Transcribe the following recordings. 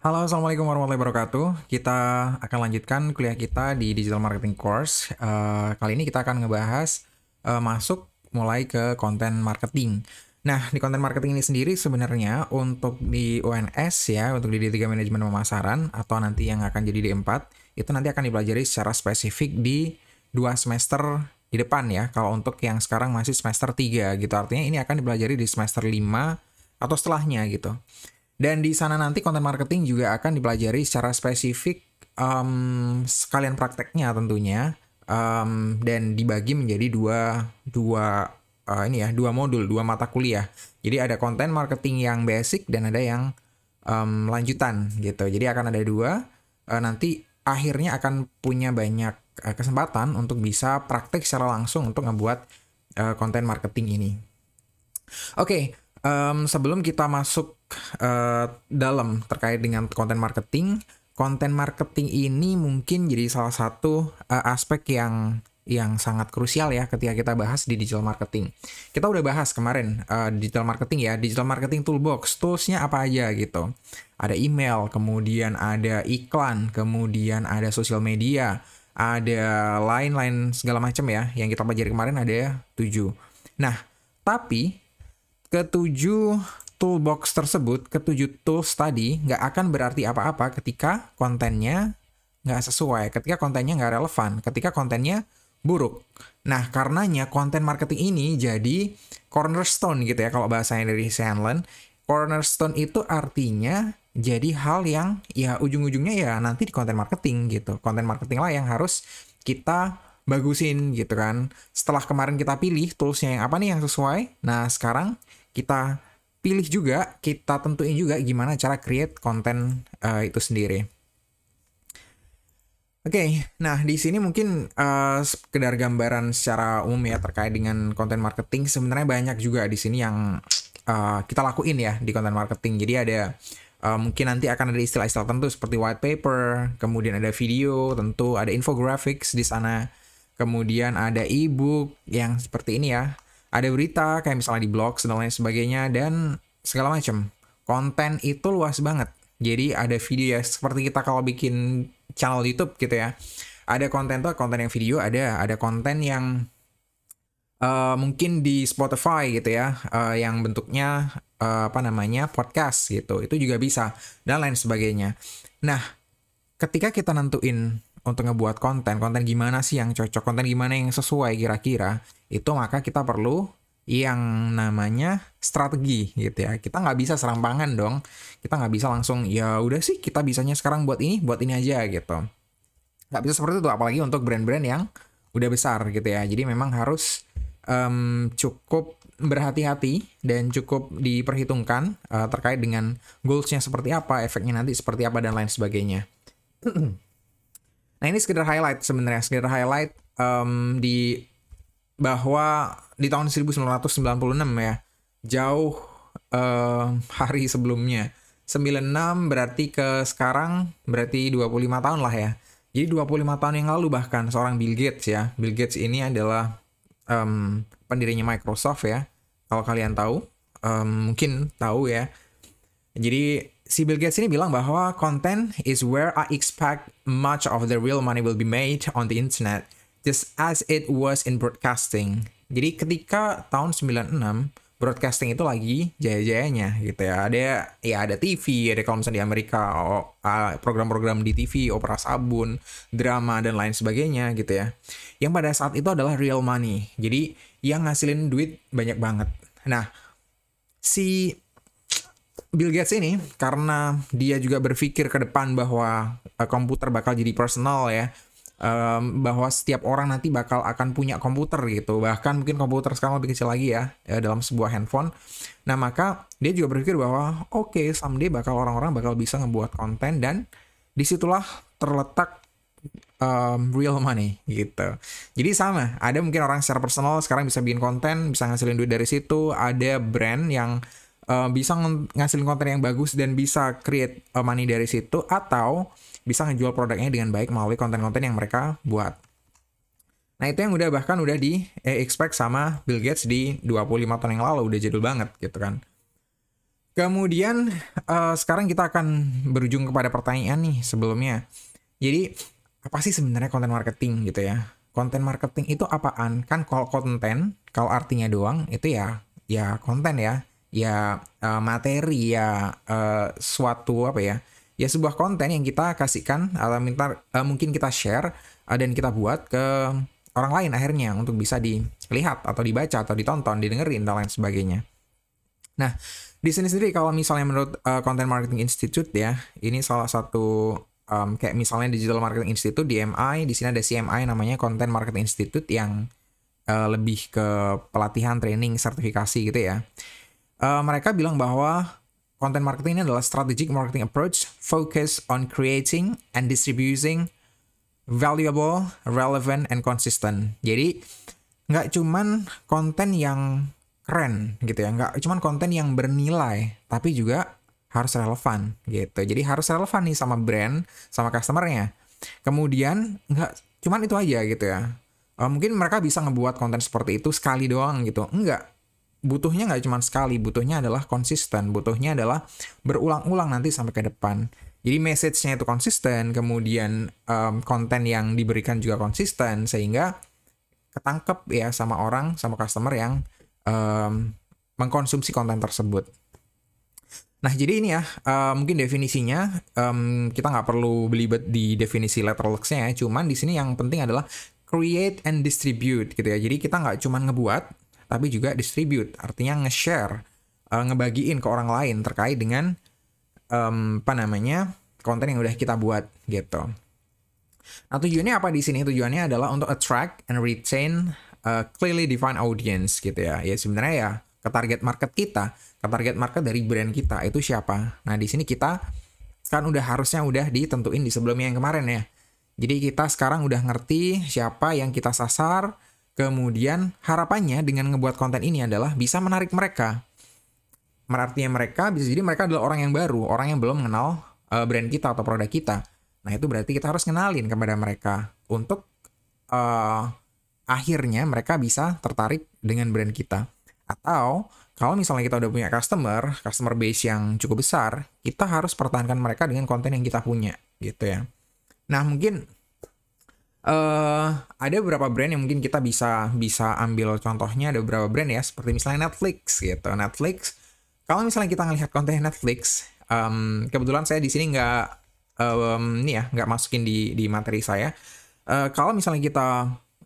Halo, Assalamualaikum warahmatullahi wabarakatuh. Kita akan lanjutkan kuliah kita di Digital Marketing Course. Uh, kali ini kita akan ngebahas uh, masuk mulai ke konten marketing. Nah, di konten marketing ini sendiri sebenarnya untuk di UNS ya, untuk di D3 Manajemen Pemasaran atau nanti yang akan jadi D4, itu nanti akan dipelajari secara spesifik di dua semester di depan ya. Kalau untuk yang sekarang masih semester 3 gitu, artinya ini akan dipelajari di semester 5 atau setelahnya gitu. Dan di sana nanti konten marketing juga akan dipelajari secara spesifik um, sekalian prakteknya tentunya um, dan dibagi menjadi dua dua uh, ini ya dua modul dua mata kuliah. Jadi ada konten marketing yang basic dan ada yang um, lanjutan gitu. Jadi akan ada dua uh, nanti akhirnya akan punya banyak uh, kesempatan untuk bisa praktek secara langsung untuk ngebuat uh, konten marketing ini. Oke, okay, um, sebelum kita masuk Eh, dalam terkait dengan konten marketing. Konten marketing ini mungkin jadi salah satu uh, aspek yang yang sangat krusial ya ketika kita bahas di digital marketing. Kita udah bahas kemarin uh, digital marketing ya, digital marketing toolbox, toolsnya apa aja gitu. Ada email, kemudian ada iklan, kemudian ada sosial media, ada lain-lain segala macam ya. Yang kita pelajari kemarin ada tujuh. Nah, tapi ketujuh toolbox tersebut, ketujuh tools tadi, nggak akan berarti apa-apa ketika kontennya nggak sesuai, ketika kontennya nggak relevan, ketika kontennya buruk. Nah, karenanya konten marketing ini jadi cornerstone gitu ya kalau bahasanya dari Sandlin. Cornerstone itu artinya jadi hal yang ya ujung-ujungnya ya nanti di konten marketing gitu. Konten marketing lah yang harus kita bagusin gitu kan. Setelah kemarin kita pilih toolsnya yang apa nih yang sesuai, nah sekarang kita pilih juga, kita tentuin juga gimana cara create konten uh, itu sendiri. Oke, okay, nah di sini mungkin uh, sekedar gambaran secara umum ya terkait dengan konten marketing. Sebenarnya banyak juga di sini yang uh, kita lakuin ya di konten marketing. Jadi ada uh, mungkin nanti akan ada istilah-istilah tentu seperti white paper, kemudian ada video, tentu ada infographics di sana, kemudian ada e-book yang seperti ini ya ada berita kayak misalnya di blog dan lain sebagainya dan segala macam. Konten itu luas banget. Jadi ada video ya seperti kita kalau bikin channel YouTube gitu ya. Ada konten tuh konten yang video, ada ada konten yang uh, mungkin di Spotify gitu ya, uh, yang bentuknya uh, apa namanya podcast gitu. Itu juga bisa dan lain sebagainya. Nah, ketika kita nentuin untuk ngebuat konten, konten gimana sih yang cocok, konten gimana yang sesuai kira-kira, itu maka kita perlu yang namanya strategi gitu ya. Kita nggak bisa serampangan dong. Kita nggak bisa langsung ya udah sih kita bisanya sekarang buat ini, buat ini aja gitu. Nggak bisa seperti itu apalagi untuk brand-brand yang udah besar gitu ya. Jadi memang harus um, cukup berhati-hati dan cukup diperhitungkan uh, terkait dengan goalsnya seperti apa, efeknya nanti seperti apa dan lain sebagainya. Nah ini sekedar highlight sebenarnya, sekedar highlight um, di bahwa di tahun 1996 ya, jauh um, hari sebelumnya. 96 berarti ke sekarang berarti 25 tahun lah ya. Jadi 25 tahun yang lalu bahkan seorang Bill Gates ya. Bill Gates ini adalah um, pendirinya Microsoft ya. Kalau kalian tahu, um, mungkin tahu ya. Jadi si Bill Gates ini bilang bahwa content is where I expect much of the real money will be made on the internet, just as it was in broadcasting. Jadi ketika tahun 96, broadcasting itu lagi jaya-jayanya gitu ya. Ada ya ada TV, ada kalau misalnya di Amerika program-program di TV, opera sabun, drama dan lain sebagainya gitu ya. Yang pada saat itu adalah real money. Jadi yang ngasilin duit banyak banget. Nah, si Bill Gates ini karena dia juga berpikir ke depan bahwa uh, komputer bakal jadi personal ya. Um, bahwa setiap orang nanti bakal akan punya komputer gitu bahkan mungkin komputer sekarang lebih kecil lagi ya, ya dalam sebuah handphone nah maka dia juga berpikir bahwa oke okay, someday bakal orang-orang bakal bisa ngebuat konten dan disitulah terletak um, real money gitu. Jadi sama, ada mungkin orang secara personal sekarang bisa bikin konten, bisa ngasilin duit dari situ, ada brand yang Eh, bisa ng ngasilin konten yang bagus dan bisa create uh, money dari situ atau bisa ngejual produknya dengan baik melalui konten-konten yang mereka buat. Nah itu yang udah bahkan udah di eh, expect sama Bill Gates di 25 tahun yang lalu udah jadul banget gitu kan. Kemudian uh, sekarang kita akan berujung kepada pertanyaan nih sebelumnya. Jadi apa sih sebenarnya konten marketing gitu ya? Konten marketing itu apaan? Kan kalau konten, kalau artinya doang itu ya ya konten ya ya uh, materi ya uh, suatu apa ya ya sebuah konten yang kita kasihkan atau minta uh, mungkin kita share uh, dan kita buat ke orang lain akhirnya untuk bisa dilihat atau dibaca atau ditonton didengerin dan lain sebagainya nah di sini sendiri kalau misalnya menurut uh, Content Marketing Institute ya ini salah satu um, kayak misalnya Digital Marketing Institute DMI di sini ada CMI namanya Content Marketing Institute yang uh, lebih ke pelatihan training sertifikasi gitu ya Eh, mereka bilang bahwa content marketing ini adalah strategic marketing approach focus on creating and distributing valuable, relevant, and consistent. Jadi nggak cuman konten yang keren gitu ya, nggak cuman konten yang bernilai, tapi juga harus relevan gitu. Jadi harus relevan nih sama brand, sama customernya. Kemudian nggak cuman itu aja gitu ya. Eh, mungkin mereka bisa ngebuat konten seperti itu sekali doang gitu. Enggak, butuhnya nggak cuma sekali, butuhnya adalah konsisten, butuhnya adalah berulang-ulang nanti sampai ke depan. Jadi message-nya itu konsisten, kemudian um, konten yang diberikan juga konsisten, sehingga ketangkep ya sama orang, sama customer yang um, mengkonsumsi konten tersebut. Nah, jadi ini ya, uh, mungkin definisinya um, kita nggak perlu belibet di definisi letterlux-nya ya, cuman di sini yang penting adalah create and distribute gitu ya. Jadi kita nggak cuma ngebuat, tapi juga distribute, artinya nge-share, uh, ngebagiin ke orang lain terkait dengan um, apa namanya konten yang udah kita buat gitu. Nah tujuannya apa di sini? Tujuannya adalah untuk attract and retain a eh, clearly defined audience gitu ya. Ya sebenarnya ya ke target market kita, ke target market dari brand kita itu siapa? Nah di sini kita kan udah harusnya udah ditentuin di sebelumnya yang kemarin ya. Jadi kita sekarang udah ngerti siapa yang kita sasar, Kemudian harapannya dengan ngebuat konten ini adalah bisa menarik mereka. Artinya mereka bisa jadi mereka adalah orang yang baru, orang yang belum mengenal uh, brand kita atau produk kita. Nah itu berarti kita harus kenalin kepada mereka untuk uh, akhirnya mereka bisa tertarik dengan brand kita. Atau kalau misalnya kita udah punya customer, customer base yang cukup besar, kita harus pertahankan mereka dengan konten yang kita punya gitu ya. Nah mungkin uh, ada beberapa brand yang mungkin kita bisa bisa ambil contohnya ada beberapa brand ya seperti misalnya Netflix gitu Netflix kalau misalnya kita ngelihat konten Netflix um, kebetulan saya di sini nggak um, nih ya nggak masukin di di materi saya uh, kalau misalnya kita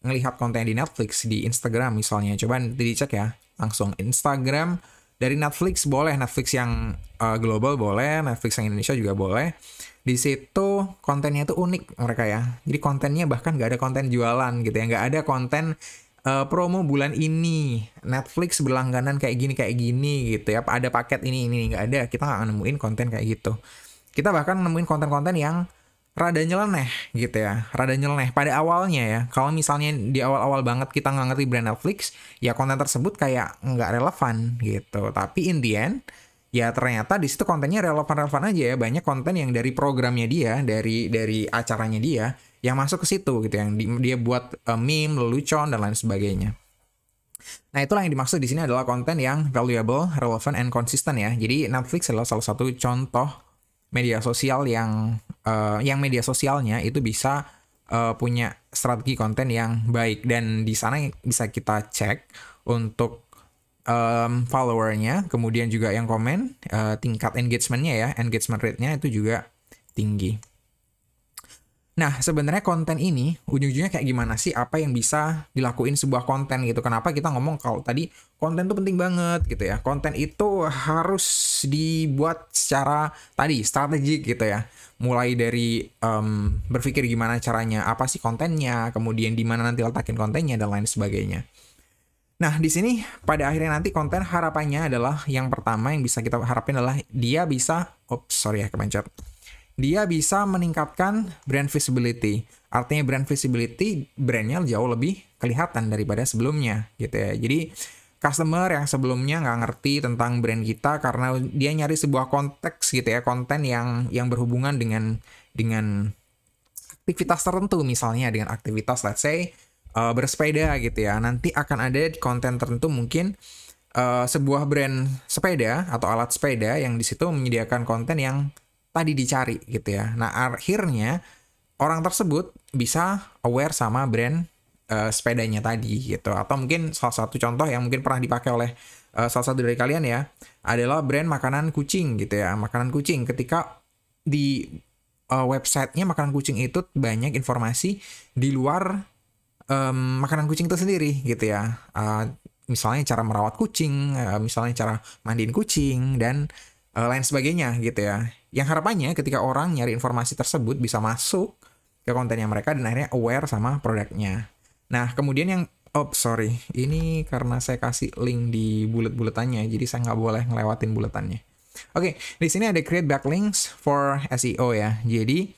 ngelihat konten di Netflix di Instagram misalnya coba dicek ya langsung Instagram dari Netflix boleh Netflix yang uh, global boleh Netflix yang Indonesia juga boleh di situ kontennya tuh unik mereka ya jadi kontennya bahkan nggak ada konten jualan gitu ya nggak ada konten uh, promo bulan ini Netflix berlangganan kayak gini kayak gini gitu ya ada paket ini ini nggak ada kita nggak nemuin konten kayak gitu kita bahkan nemuin konten-konten yang rada nyeleneh gitu ya, rada nyeleneh pada awalnya ya. Kalau misalnya di awal-awal banget kita nggak ngerti brand Netflix, ya konten tersebut kayak nggak relevan gitu. Tapi in the end, ya ternyata di situ kontennya relevan-relevan aja ya. Banyak konten yang dari programnya dia, dari dari acaranya dia, yang masuk ke situ gitu, yang di, dia buat uh, meme, lelucon dan lain sebagainya. Nah, itulah yang dimaksud di sini adalah konten yang valuable, relevant, and consistent ya. Jadi Netflix adalah salah satu contoh media sosial yang uh, yang media sosialnya itu bisa uh, punya strategi konten yang baik dan di sana bisa kita cek untuk um, followernya, kemudian juga yang komen, uh, tingkat engagementnya ya, engagement rate-nya itu juga tinggi. Nah, sebenarnya konten ini ujung-ujungnya kayak gimana sih apa yang bisa dilakuin sebuah konten gitu. Kenapa kita ngomong kalau tadi konten itu penting banget gitu ya. Konten itu harus dibuat secara tadi strategik gitu ya. Mulai dari um, berpikir gimana caranya, apa sih kontennya, kemudian di mana nanti letakin kontennya dan lain sebagainya. Nah, di sini pada akhirnya nanti konten harapannya adalah yang pertama yang bisa kita harapin adalah dia bisa, ops, sorry ya kepencet dia bisa meningkatkan brand visibility. Artinya brand visibility brandnya jauh lebih kelihatan daripada sebelumnya gitu ya. Jadi customer yang sebelumnya nggak ngerti tentang brand kita karena dia nyari sebuah konteks gitu ya konten yang yang berhubungan dengan dengan aktivitas tertentu misalnya dengan aktivitas let's say uh, bersepeda gitu ya nanti akan ada konten tertentu mungkin uh, sebuah brand sepeda atau alat sepeda yang di situ menyediakan konten yang tadi dicari gitu ya. Nah akhirnya orang tersebut bisa aware sama brand uh, sepedanya tadi gitu. Atau mungkin salah satu contoh yang mungkin pernah dipakai oleh uh, salah satu dari kalian ya adalah brand makanan kucing gitu ya. Makanan kucing ketika di uh, websitenya makanan kucing itu banyak informasi di luar um, makanan kucing itu sendiri gitu ya. Uh, misalnya cara merawat kucing, misalnya cara mandiin kucing dan Eh, lain sebagainya gitu ya. Yang harapannya ketika orang nyari informasi tersebut bisa masuk ke kontennya mereka dan akhirnya aware sama produknya. Nah, kemudian yang oh sorry, ini karena saya kasih link di bulet-buletannya, jadi saya nggak boleh ngelewatin buletannya. Oke, okay, di sini ada create backlinks for SEO ya. Jadi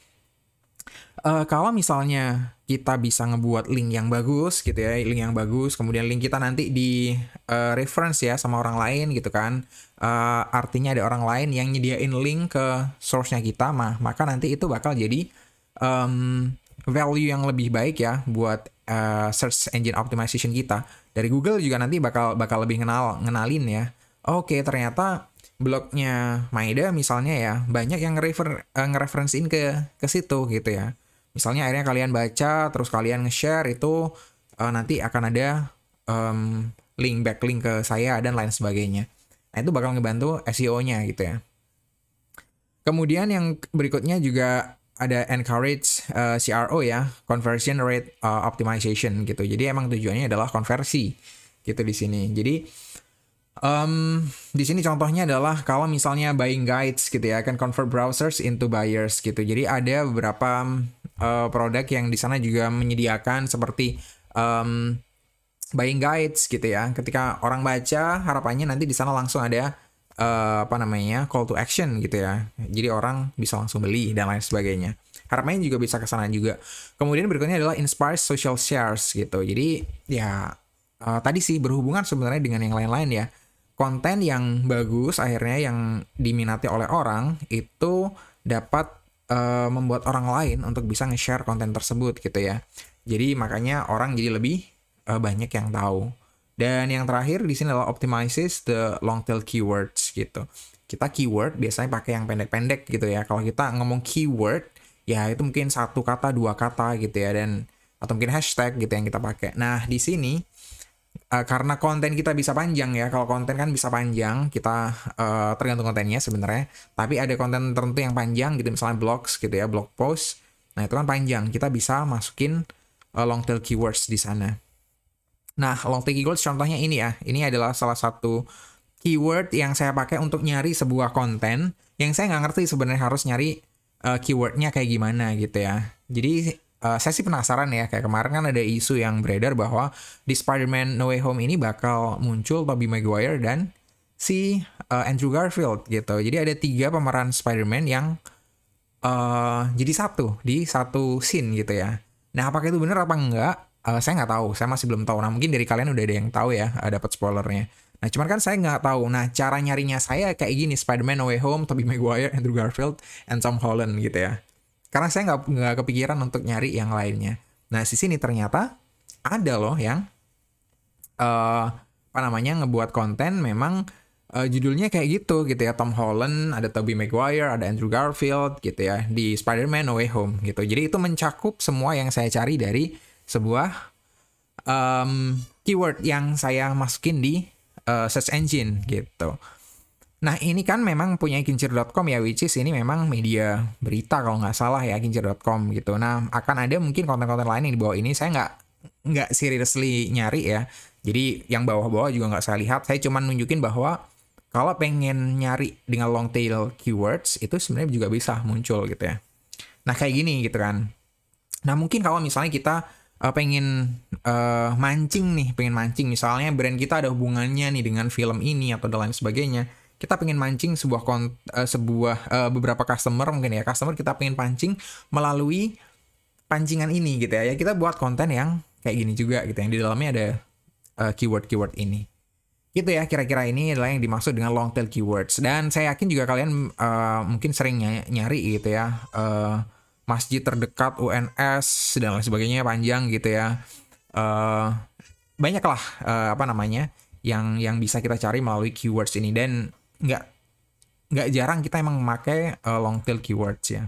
uh, kalau misalnya kita bisa ngebuat link yang bagus gitu ya link yang bagus kemudian link kita nanti di uh, reference ya sama orang lain gitu kan uh, artinya ada orang lain yang nyediain link ke source-nya kita mah maka nanti itu bakal jadi um, value yang lebih baik ya buat uh, search engine optimization kita dari Google juga nanti bakal bakal lebih kenal ngenalin ya oke okay, ternyata blognya Maeda misalnya ya banyak yang ngerefer uh, ngereferensiin ke ke situ gitu ya Misalnya akhirnya kalian baca terus kalian nge-share itu uh, nanti akan ada um, link backlink ke saya dan lain sebagainya. Nah, itu bakal ngebantu SEO-nya gitu ya. Kemudian yang berikutnya juga ada encourage uh, eh, CRO ya, conversion rate uh, optimization gitu. Jadi emang tujuannya adalah konversi gitu di sini. Jadi um, di sini contohnya adalah kalau misalnya buying guides gitu ya, akan convert browsers into buyers gitu. Jadi ada beberapa uh, produk yang di sana juga menyediakan seperti um, buying guides gitu ya. Ketika orang baca harapannya nanti di sana langsung ada uh, apa namanya call to action gitu ya. Jadi orang bisa langsung beli dan lain sebagainya. Harapannya juga bisa ke sana juga. Kemudian berikutnya adalah inspire social shares gitu. Jadi ya uh, tadi sih berhubungan sebenarnya dengan yang lain-lain ya. Konten yang bagus akhirnya yang diminati oleh orang itu dapat uh, membuat orang lain untuk bisa nge-share konten tersebut gitu ya. Jadi makanya orang jadi lebih uh, banyak yang tahu. Dan yang terakhir di sini adalah optimizes the long tail keywords gitu. Kita keyword biasanya pakai yang pendek-pendek gitu ya. Kalau kita ngomong keyword ya itu mungkin satu kata, dua kata gitu ya dan atau mungkin hashtag gitu yang kita pakai. Nah, di sini Eh, karena konten kita bisa panjang ya. Kalau konten kan bisa panjang, kita uh, tergantung kontennya sebenarnya. Tapi ada konten tertentu yang panjang gitu, misalnya blogs gitu ya, blog post. Nah itu kan panjang, kita bisa masukin uh, long tail keywords di sana. Nah long tail keywords contohnya ini ya. Ini adalah salah satu keyword yang saya pakai untuk nyari sebuah konten yang saya nggak ngerti sebenarnya harus nyari uh, keywordnya kayak gimana gitu ya. Jadi uh, saya sih penasaran ya kayak kemarin kan ada isu yang beredar bahwa di Spider-Man No Way Home ini bakal muncul Tobey Maguire dan si uh, Andrew Garfield gitu. Jadi ada tiga pemeran Spider-Man yang uh, jadi satu di satu scene gitu ya. Nah apakah itu benar apa enggak? Uh, saya nggak tahu, saya masih belum tahu. Nah mungkin dari kalian udah ada yang tahu ya, uh, dapat spoilernya. Nah cuman kan saya nggak tahu. Nah cara nyarinya saya kayak gini, Spider-Man No Way Home, Tobey Maguire, Andrew Garfield, and Tom Holland gitu ya. Karena saya nggak nggak kepikiran untuk nyari yang lainnya. Nah di sini ternyata ada loh yang uh, apa namanya ngebuat konten memang uh, judulnya kayak gitu gitu ya Tom Holland, ada Tobey Maguire, ada Andrew Garfield gitu ya di Spider-Man No Way Home gitu. Jadi itu mencakup semua yang saya cari dari sebuah um, keyword yang saya masukin di uh, search engine gitu. Nah ini kan memang punya kincir.com ya which is ini memang media berita kalau nggak salah ya kincir.com gitu. Nah akan ada mungkin konten-konten lain yang di bawah ini saya nggak nggak seriously nyari ya. Jadi yang bawah-bawah juga nggak saya lihat. Saya cuma nunjukin bahwa kalau pengen nyari dengan long tail keywords itu sebenarnya juga bisa muncul gitu ya. Nah kayak gini gitu kan. Nah mungkin kalau misalnya kita uh, pengen uh, mancing nih, pengen mancing misalnya brand kita ada hubungannya nih dengan film ini atau dan lain sebagainya kita pengen mancing sebuah kont uh, eh, sebuah uh, beberapa customer mungkin ya customer kita pengen pancing melalui pancingan ini gitu ya. ya kita buat konten yang kayak gini juga gitu yang di dalamnya ada eh, keyword keyword keyword ini gitu ya kira-kira ini adalah yang dimaksud dengan long tail keywords dan saya yakin juga kalian uh, mungkin sering nyari gitu ya uh, masjid terdekat UNS dan lain sebagainya panjang gitu ya uh, banyaklah uh, apa namanya yang yang bisa kita cari melalui keywords ini dan nggak nggak jarang kita emang memakai uh, eh, long tail keywords ya.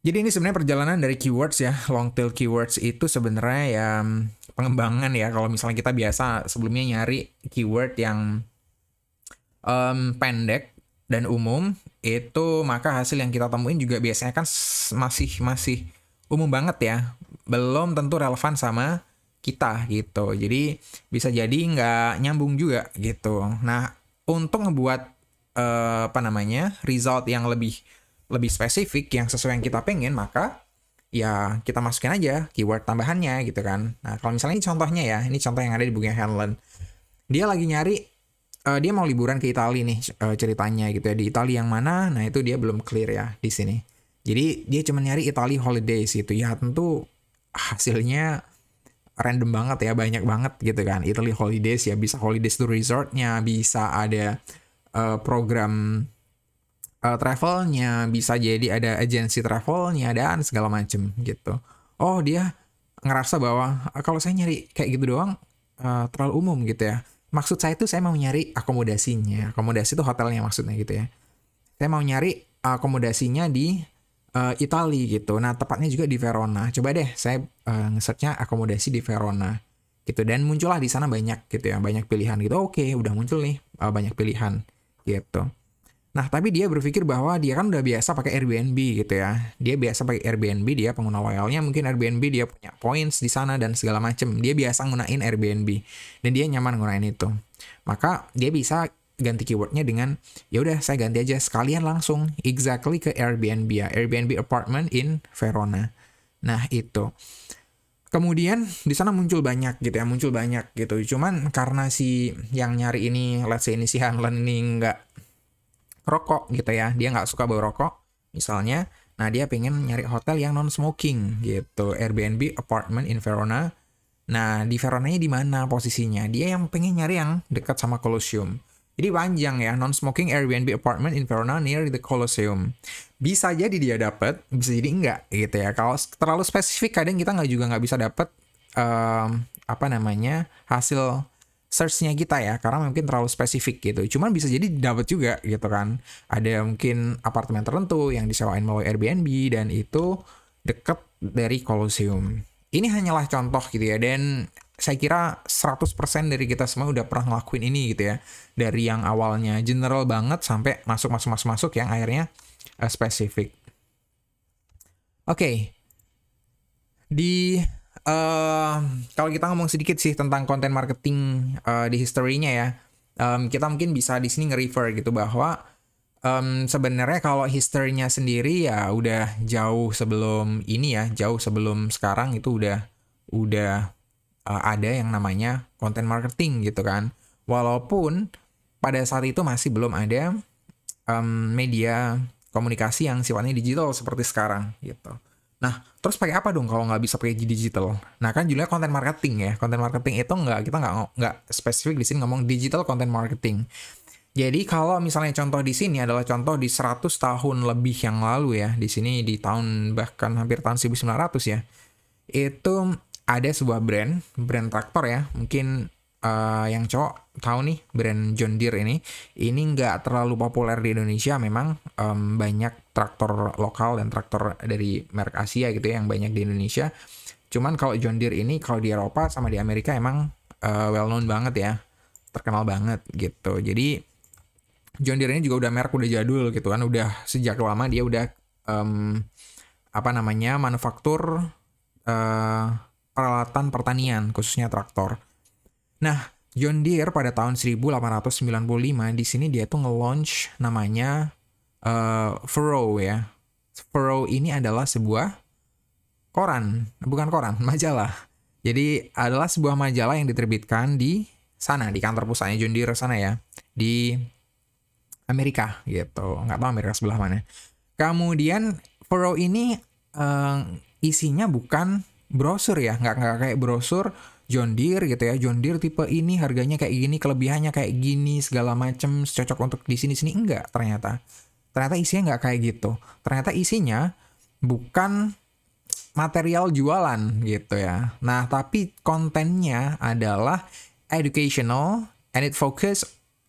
Jadi ini sebenarnya perjalanan dari keywords ya, long tail keywords itu sebenarnya ya mm, pengembangan ya. Kalau misalnya kita biasa sebelumnya nyari keyword yang um, pendek dan umum itu maka hasil yang kita temuin juga biasanya kan masih masih umum banget ya, belum tentu relevan sama kita gitu. Jadi bisa jadi nggak nyambung juga gitu. Nah untuk ngebuat uh, apa namanya result yang lebih lebih spesifik yang sesuai yang kita pengen maka ya kita masukin aja keyword tambahannya gitu kan nah kalau misalnya ini contohnya ya ini contoh yang ada di bukunya Hanlon dia lagi nyari uh, dia mau liburan ke Italia nih uh, ceritanya gitu ya di Italia yang mana nah itu dia belum clear ya di sini jadi dia cuma nyari Italia holidays gitu ya tentu hasilnya random banget ya banyak banget gitu kan Italy holidays ya bisa holidays to resortnya bisa ada uh, program uh, travelnya bisa jadi ada agensi travelnya dan segala macem gitu oh dia ngerasa bahwa eh, kalau saya nyari kayak gitu doang uh, terlalu umum gitu ya maksud saya itu saya mau nyari akomodasinya akomodasi itu hotelnya maksudnya gitu ya saya mau nyari akomodasinya di uh, eh, Italia gitu. Nah, tepatnya juga di Verona. Coba deh saya uh, nge-searchnya akomodasi di Verona gitu dan muncullah di sana banyak gitu ya, banyak pilihan gitu. Oke, udah muncul nih uh, banyak pilihan gitu. Nah, tapi dia berpikir bahwa dia kan udah biasa pakai Airbnb gitu ya. Dia biasa pakai Airbnb, dia pengguna loyalnya mungkin Airbnb dia punya points di sana dan segala macem. Dia biasa nggunain Airbnb dan dia nyaman nggunain itu. Maka dia bisa ganti keywordnya dengan ya udah saya ganti aja sekalian langsung exactly ke Airbnb ya Airbnb apartment in Verona nah itu kemudian di sana muncul banyak gitu ya muncul banyak gitu cuman karena si yang nyari ini let's say ini si Hanlon ini nggak rokok gitu ya dia nggak suka bau rokok misalnya nah dia pengen nyari hotel yang non smoking gitu Airbnb apartment in Verona Nah, di Veronanya di mana posisinya? Dia yang pengen nyari yang dekat sama Colosseum. Jadi panjang ya, non-smoking Airbnb apartment in Verona near the Colosseum. Bisa jadi dia dapat, bisa jadi enggak gitu ya. Kalau terlalu spesifik kadang kita nggak juga nggak bisa dapat um, apa namanya hasil searchnya kita ya karena mungkin terlalu spesifik gitu cuman bisa jadi dapat juga gitu kan ada mungkin apartemen tertentu yang disewain melalui Airbnb dan itu deket dari Colosseum ini hanyalah contoh gitu ya dan saya kira 100% dari kita semua udah pernah ngelakuin ini gitu ya. Dari yang awalnya general banget sampai masuk-masuk-masuk-masuk yang akhirnya uh, spesifik. Oke. Okay. Di uh, kalau kita ngomong sedikit sih tentang konten marketing uh, di historinya ya. Um, kita mungkin bisa di sini nge-refer gitu bahwa um, sebenarnya kalau historinya sendiri ya udah jauh sebelum ini ya, jauh sebelum sekarang itu udah udah uh, ada yang namanya content marketing gitu kan. Walaupun pada saat itu masih belum ada um, media komunikasi yang sifatnya digital seperti sekarang gitu. Nah, terus pakai apa dong kalau nggak bisa pakai digital? Nah, kan judulnya content marketing ya. Content marketing itu nggak kita nggak nggak spesifik di sini ngomong digital content marketing. Jadi kalau misalnya contoh di sini adalah contoh di 100 tahun lebih yang lalu ya, di sini di tahun bahkan hampir tahun 1900 ya, itu ada sebuah brand, brand traktor ya, mungkin uh, yang cowok tahu nih brand John Deere ini. Ini nggak terlalu populer di Indonesia, memang um, banyak traktor lokal dan traktor dari merek Asia gitu ya yang banyak di Indonesia. Cuman kalau John Deere ini kalau di Eropa sama di Amerika emang uh, well known banget ya, terkenal banget gitu. Jadi John Deere ini juga udah merek udah jadul gitu kan, udah sejak lama dia udah um, apa namanya manufaktur eh, peralatan pertanian, khususnya traktor. Nah, John Deere pada tahun 1895 di sini dia tuh nge-launch namanya uh, Furrow ya. Furrow ini adalah sebuah koran, bukan koran, majalah. Jadi adalah sebuah majalah yang diterbitkan di sana, di kantor pusatnya John Deere sana ya, di Amerika gitu. Nggak tahu Amerika sebelah mana. Kemudian Furrow ini uh, isinya bukan brosur ya nggak nggak kayak brosur John Deere gitu ya John Deere tipe ini harganya kayak gini kelebihannya kayak gini segala macem cocok untuk di sini sini enggak ternyata ternyata isinya nggak kayak gitu ternyata isinya bukan material jualan gitu ya nah tapi kontennya adalah educational and it focus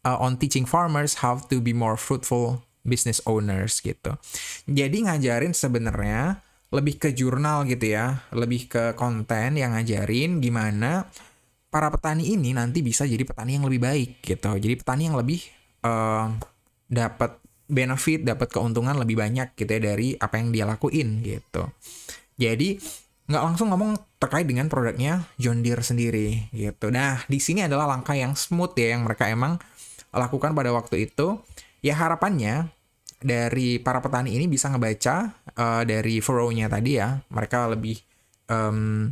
uh, on teaching farmers how to be more fruitful business owners gitu jadi ngajarin sebenarnya lebih ke jurnal gitu ya, lebih ke konten yang ngajarin gimana para petani ini nanti bisa jadi petani yang lebih baik gitu. Jadi petani yang lebih uh, dapat benefit, dapat keuntungan lebih banyak gitu ya dari apa yang dia lakuin gitu. Jadi nggak langsung ngomong terkait dengan produknya John Deere sendiri gitu. Nah, di sini adalah langkah yang smooth ya yang mereka emang lakukan pada waktu itu. Ya harapannya dari para petani ini bisa ngebaca uh, dari furrow-nya tadi ya. Mereka lebih um,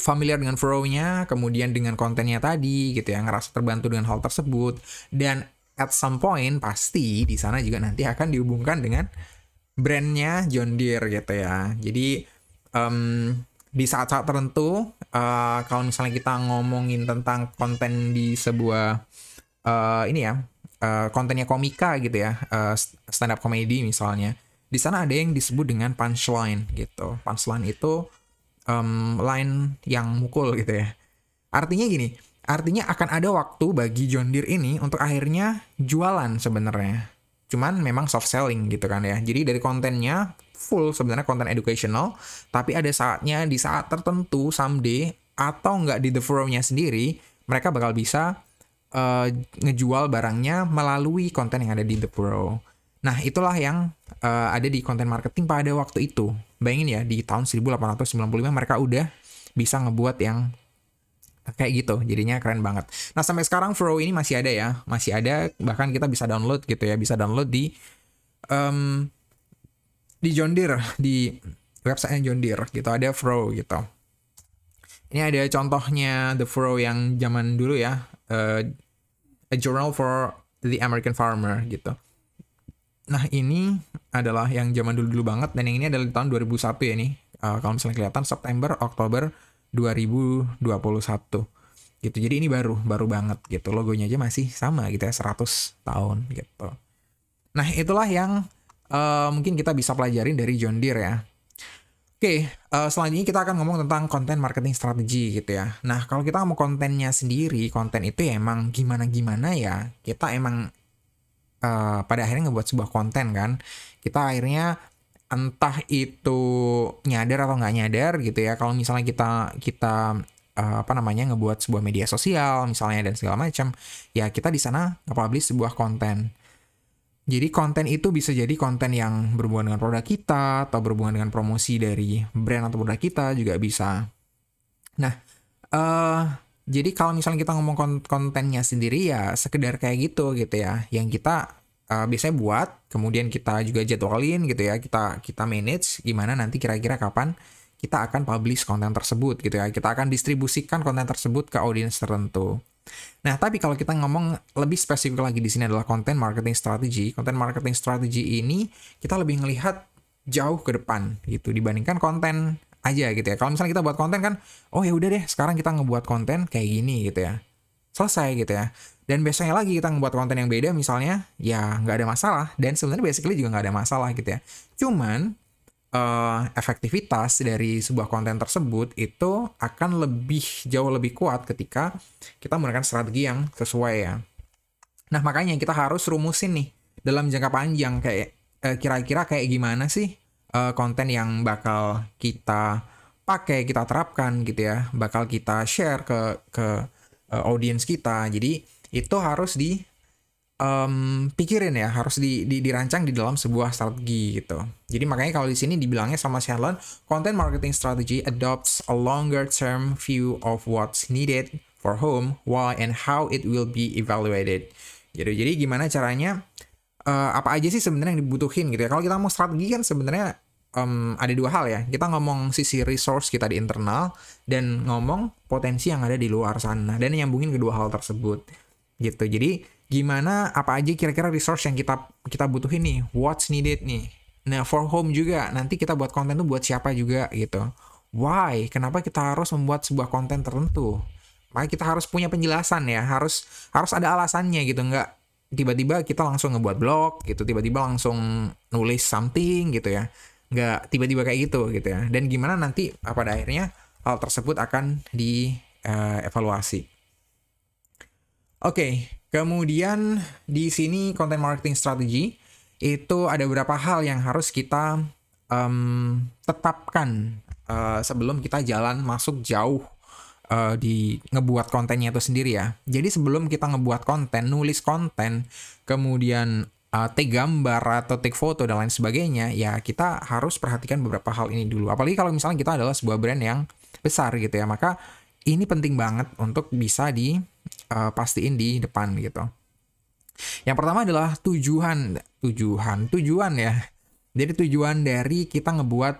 familiar dengan furrow-nya, kemudian dengan kontennya tadi gitu ya, ngerasa terbantu dengan hal tersebut dan at some point pasti di sana juga nanti akan dihubungkan dengan brandnya John Deere gitu ya. Jadi um, di saat-saat tertentu uh, kalau misalnya kita ngomongin tentang konten di sebuah uh, ini ya Eh, kontennya komika gitu ya, uh, eh, stand up comedy misalnya. Di sana ada yang disebut dengan punchline gitu. Punchline itu um, line yang mukul gitu ya. Artinya gini, artinya akan ada waktu bagi John Deere ini untuk akhirnya jualan sebenarnya. Cuman memang soft selling gitu kan ya. Jadi dari kontennya full sebenarnya konten educational, tapi ada saatnya di saat tertentu someday atau nggak di the forumnya sendiri, mereka bakal bisa uh, ngejual barangnya melalui konten yang ada di The Pro. Nah, itulah yang uh, ada di konten marketing pada waktu itu. Bayangin ya, di tahun 1895 mereka udah bisa ngebuat yang kayak gitu. Jadinya keren banget. Nah, sampai sekarang Pro ini masih ada ya. Masih ada, bahkan kita bisa download gitu ya. Bisa download di um, di John Deere, di website John Deere gitu. Ada Fro gitu. Ini ada contohnya The Fro yang zaman dulu ya. Uh, a journal for the American farmer gitu. Nah ini adalah yang zaman dulu-dulu banget dan yang ini adalah di tahun 2001 ya nih. Uh, kalau misalnya kelihatan September, Oktober 2021 gitu. Jadi ini baru, baru banget gitu. Logonya aja masih sama gitu ya 100 tahun gitu. Nah itulah yang uh, mungkin kita bisa pelajarin dari John Deere ya. Oke, okay, uh, eh, selanjutnya kita akan ngomong tentang konten marketing strategi gitu ya. Nah, kalau kita mau kontennya sendiri, konten itu ya emang gimana-gimana ya. Kita emang uh, pada akhirnya ngebuat sebuah konten kan. Kita akhirnya entah itu nyadar atau nggak nyadar gitu ya. Kalau misalnya kita kita uh, apa namanya ngebuat sebuah media sosial misalnya dan segala macam, ya kita di sana nge-publish sebuah konten. Jadi konten itu bisa jadi konten yang berhubungan dengan produk kita atau berhubungan dengan promosi dari brand atau produk kita juga bisa. Nah, uh, jadi kalau misalnya kita ngomong kont kontennya sendiri ya sekedar kayak gitu gitu ya, yang kita uh, biasanya buat, kemudian kita juga jadwalin gitu ya, kita kita manage gimana nanti kira-kira kapan kita akan publish konten tersebut gitu ya, kita akan distribusikan konten tersebut ke audiens tertentu. Nah, tapi kalau kita ngomong lebih spesifik lagi di sini adalah konten marketing strategi Konten marketing strategi ini kita lebih melihat jauh ke depan gitu dibandingkan konten aja gitu ya. Kalau misalnya kita buat konten kan, oh ya udah deh, sekarang kita ngebuat konten kayak gini gitu ya. Selesai gitu ya. Dan biasanya lagi kita ngebuat konten yang beda misalnya, ya nggak ada masalah. Dan sebenarnya basically juga nggak ada masalah gitu ya. Cuman Eh, efektivitas dari sebuah konten tersebut itu akan lebih jauh lebih kuat ketika kita menggunakan strategi yang sesuai ya. Nah makanya kita harus rumusin nih dalam jangka panjang kayak eh, kira-kira uh, kayak gimana sih uh, konten yang bakal kita pakai kita terapkan gitu ya bakal kita share ke ke uh, audience kita jadi itu harus di um, pikirin ya harus di, di, dirancang di dalam sebuah strategi gitu. Jadi makanya kalau di sini dibilangnya sama Shanlon, content marketing strategy adopts a longer term view of what's needed for whom, why, and how it will be evaluated. Jadi gitu. jadi gimana caranya? Uh, apa aja sih sebenarnya yang dibutuhin gitu ya? Kalau kita mau strategi kan sebenarnya um, ada dua hal ya. Kita ngomong sisi resource kita di internal dan ngomong potensi yang ada di luar sana dan nyambungin kedua hal tersebut gitu. Jadi gimana apa aja kira-kira resource yang kita kita butuhin nih what's needed nih nah for home juga nanti kita buat konten tuh buat siapa juga gitu why kenapa kita harus membuat sebuah konten tertentu makanya kita harus punya penjelasan ya harus harus ada alasannya gitu nggak tiba-tiba kita langsung ngebuat blog gitu tiba-tiba langsung nulis something gitu ya nggak tiba-tiba kayak gitu gitu ya dan gimana nanti eh, pada akhirnya hal tersebut akan dievaluasi eh, uh, oke okay. Kemudian di sini content marketing strategy itu ada beberapa hal yang harus kita um, tetapkan uh, sebelum kita jalan masuk jauh uh, di ngebuat kontennya itu sendiri ya. Jadi sebelum kita ngebuat konten, nulis konten, kemudian uh, take gambar atau take foto dan lain sebagainya, ya kita harus perhatikan beberapa hal ini dulu. Apalagi kalau misalnya kita adalah sebuah brand yang besar gitu ya, maka ini penting banget untuk bisa di uh, pastiin di depan gitu. Yang pertama adalah tujuan, tujuan, tujuan ya. Jadi tujuan dari kita ngebuat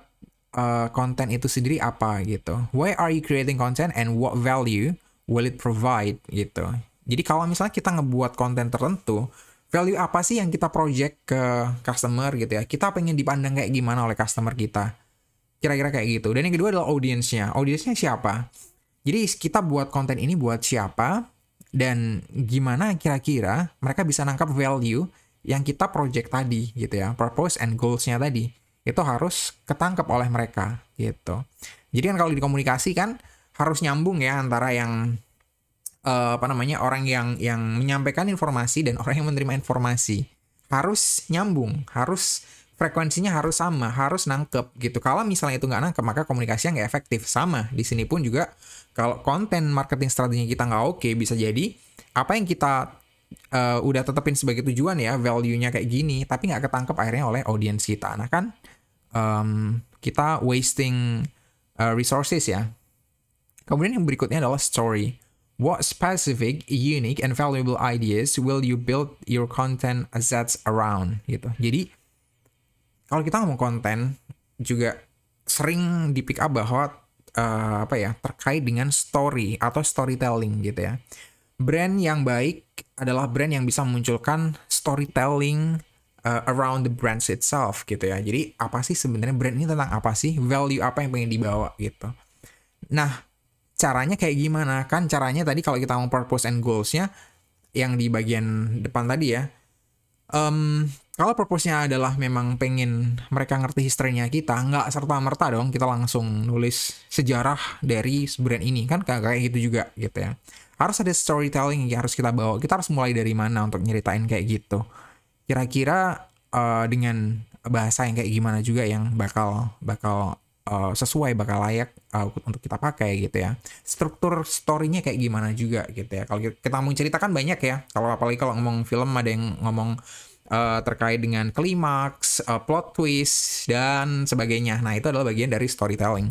uh, konten itu sendiri apa gitu. Why are you creating content and what value will it provide gitu. Jadi kalau misalnya kita ngebuat konten tertentu, value apa sih yang kita project ke customer gitu ya. Kita pengen dipandang kayak gimana oleh customer kita. Kira-kira kayak gitu. Dan yang kedua adalah audiensnya. Audiensnya siapa? Jadi kita buat konten ini buat siapa? dan gimana kira-kira mereka bisa nangkap value yang kita project tadi gitu ya purpose and goalsnya tadi itu harus ketangkep oleh mereka gitu jadi kan kalau di kan harus nyambung ya antara yang uh, apa namanya orang yang yang menyampaikan informasi dan orang yang menerima informasi harus nyambung harus frekuensinya harus sama, harus nangkep gitu. Kalau misalnya itu nggak nangkep, maka komunikasinya nggak efektif. Sama, di sini pun juga kalau konten marketing strateginya kita nggak oke, okay, bisa jadi apa yang kita uh, udah tetepin sebagai tujuan ya, value-nya kayak gini, tapi nggak ketangkep akhirnya oleh audiens kita. Nah kan um, kita wasting uh, resources ya. Kemudian yang berikutnya adalah story. What specific, unique, and valuable ideas will you build your content assets around? Gitu. Jadi kalau kita ngomong konten juga sering di pick up bahwa uh, apa ya terkait dengan story atau storytelling gitu ya. Brand yang baik adalah brand yang bisa memunculkan storytelling uh, around the brand itself gitu ya. Jadi apa sih sebenarnya brand ini tentang apa sih? Value apa yang pengen dibawa gitu. Nah, caranya kayak gimana? Kan caranya tadi kalau kita ngomong purpose and goalsnya yang di bagian depan tadi ya. Um, kalau purpose-nya adalah memang pengen mereka ngerti historinya kita, nggak serta-merta dong kita langsung nulis sejarah dari brand ini. Kan kayak gitu juga gitu ya. Harus ada storytelling yang harus kita bawa. Kita harus mulai dari mana untuk nyeritain kayak gitu. Kira-kira uh, dengan bahasa yang kayak gimana juga yang bakal bakal uh, sesuai bakal layak uh, untuk kita pakai gitu ya. Struktur story-nya kayak gimana juga gitu ya. Kalau kita mau ceritakan banyak ya. Kalau apalagi kalau ngomong film ada yang ngomong uh, terkait dengan klimaks, uh, plot twist, dan sebagainya. Nah, itu adalah bagian dari storytelling.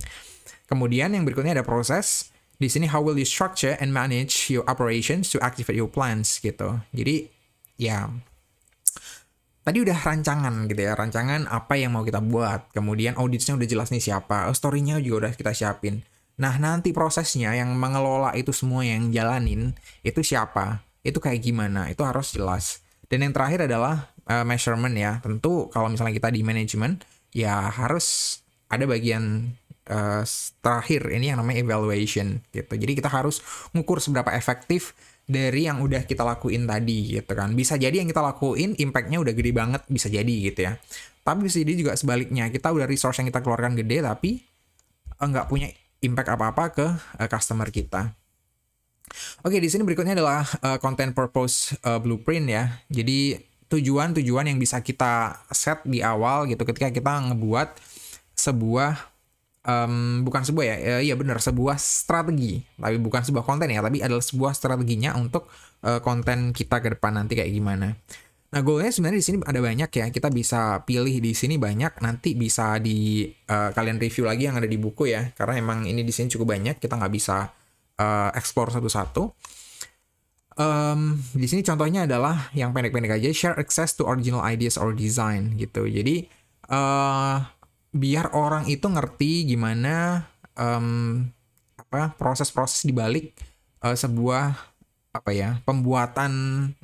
Kemudian yang berikutnya ada proses. Di sini how will you structure and manage your operations to activate your plans gitu. Jadi ya tadi udah rancangan gitu ya, rancangan apa yang mau kita buat. Kemudian auditnya udah jelas nih siapa, story-nya juga udah kita siapin. Nah, nanti prosesnya yang mengelola itu semua yang jalanin itu siapa? Itu kayak gimana? Itu harus jelas. Dan yang terakhir adalah uh, measurement ya. Tentu kalau misalnya kita di manajemen ya harus ada bagian uh, terakhir ini yang namanya evaluation gitu. Jadi kita harus mengukur seberapa efektif dari yang udah kita lakuin tadi gitu kan. Bisa jadi yang kita lakuin impactnya udah gede banget bisa jadi gitu ya. Tapi bisa jadi juga sebaliknya kita udah resource yang kita keluarkan gede tapi eh, nggak punya impact apa-apa ke uh, customer kita. Oke, di sini berikutnya adalah uh, content purpose uh, blueprint ya. Jadi tujuan-tujuan yang bisa kita set di awal gitu ketika kita ngebuat sebuah um, bukan sebuah ya, ya iya benar sebuah strategi, tapi bukan sebuah konten ya, tapi adalah sebuah strateginya untuk uh, konten kita ke depan nanti kayak gimana. Nah, goalnya sebenarnya di sini ada banyak ya. Kita bisa pilih di sini banyak, nanti bisa di uh, kalian review lagi yang ada di buku ya, karena emang ini di sini cukup banyak, kita nggak bisa uh, explore satu-satu. Um, di sini contohnya adalah yang pendek-pendek aja share access to original ideas or design gitu. Jadi uh, biar orang itu ngerti gimana um, apa proses-proses dibalik uh, sebuah apa ya pembuatan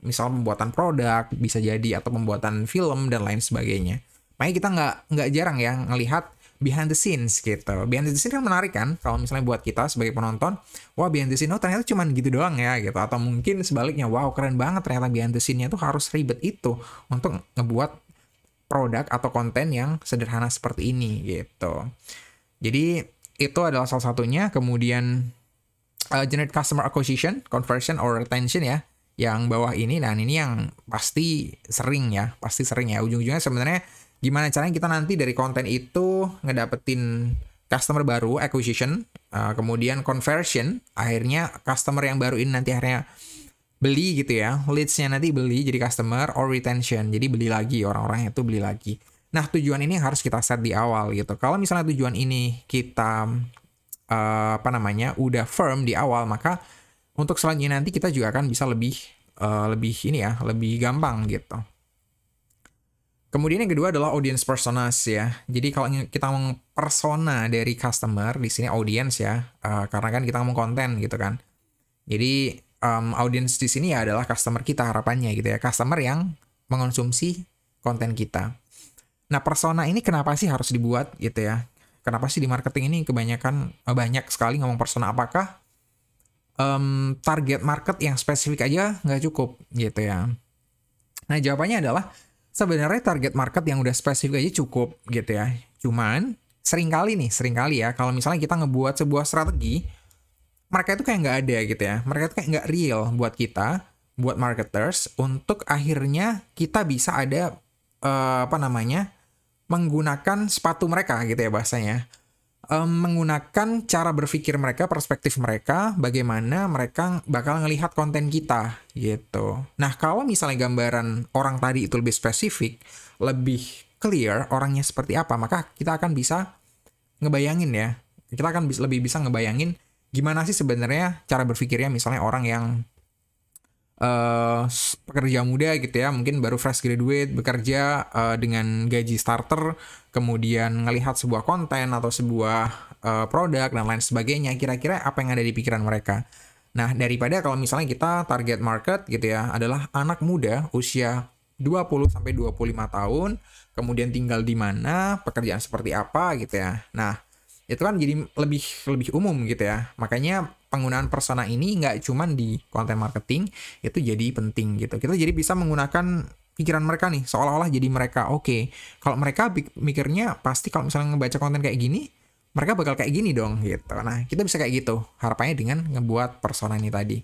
misal pembuatan produk bisa jadi atau pembuatan film dan lain sebagainya. Makanya kita nggak nggak jarang ya ngelihat behind the scenes gitu. Behind the scenes kan menarik kan kalau misalnya buat kita sebagai penonton, wah behind the scenes oh ternyata cuman gitu doang ya gitu atau mungkin sebaliknya wow keren banget ternyata behind the scene-nya tuh harus ribet itu untuk ngebuat produk atau konten yang sederhana seperti ini gitu. Jadi itu adalah salah satunya kemudian uh, generate customer acquisition, conversion or retention ya yang bawah ini dan nah ini yang pasti sering ya, pasti sering ya ujung-ujungnya sebenarnya gimana caranya kita nanti dari konten itu ngedapetin customer baru acquisition uh, kemudian conversion akhirnya customer yang baru ini nanti akhirnya beli gitu ya leadsnya nanti beli jadi customer or retention jadi beli lagi orang-orang itu beli lagi nah tujuan ini harus kita set di awal gitu kalau misalnya tujuan ini kita uh, apa namanya udah firm di awal maka untuk selanjutnya nanti kita juga akan bisa lebih uh, lebih ini ya lebih gampang gitu Kemudian yang kedua adalah audience personas ya. Jadi kalau kita ngomong persona dari customer di sini audience ya, uh, karena kan kita ngomong konten gitu kan. Jadi um, audience di sini ya adalah customer kita harapannya gitu ya, customer yang mengonsumsi konten kita. Nah persona ini kenapa sih harus dibuat gitu ya? Kenapa sih di marketing ini kebanyakan eh, banyak sekali ngomong persona? Apakah um, target market yang spesifik aja nggak cukup gitu ya? Nah jawabannya adalah sebenarnya target market yang udah spesifik aja cukup gitu ya. Cuman sering kali nih, sering kali ya kalau misalnya kita ngebuat sebuah strategi, mereka itu kayak nggak ada gitu ya. Mereka itu kayak nggak real buat kita, buat marketers untuk akhirnya kita bisa ada uh, apa namanya menggunakan sepatu mereka gitu ya bahasanya um, menggunakan cara berpikir mereka, perspektif mereka, bagaimana mereka bakal ngelihat konten kita gitu. Nah, kalau misalnya gambaran orang tadi itu lebih spesifik, lebih clear orangnya seperti apa, maka kita akan bisa ngebayangin ya. Kita akan lebih bisa ngebayangin gimana sih sebenarnya cara berpikirnya misalnya orang yang uh, pekerja muda gitu ya, mungkin baru fresh graduate, bekerja uh, dengan gaji starter, kemudian ngelihat sebuah konten atau sebuah uh, produk dan lain sebagainya, kira-kira apa yang ada di pikiran mereka. Nah, daripada kalau misalnya kita target market gitu ya, adalah anak muda usia 20 sampai 25 tahun, kemudian tinggal di mana, pekerjaan seperti apa gitu ya. Nah, itu kan jadi lebih lebih umum gitu ya. Makanya penggunaan persona ini nggak cuma di konten marketing itu jadi penting gitu kita jadi bisa menggunakan pikiran mereka nih seolah-olah jadi mereka oke okay. kalau mereka mikirnya pasti kalau misalnya ngebaca konten kayak gini mereka bakal kayak gini dong gitu nah kita bisa kayak gitu harapannya dengan ngebuat persona ini tadi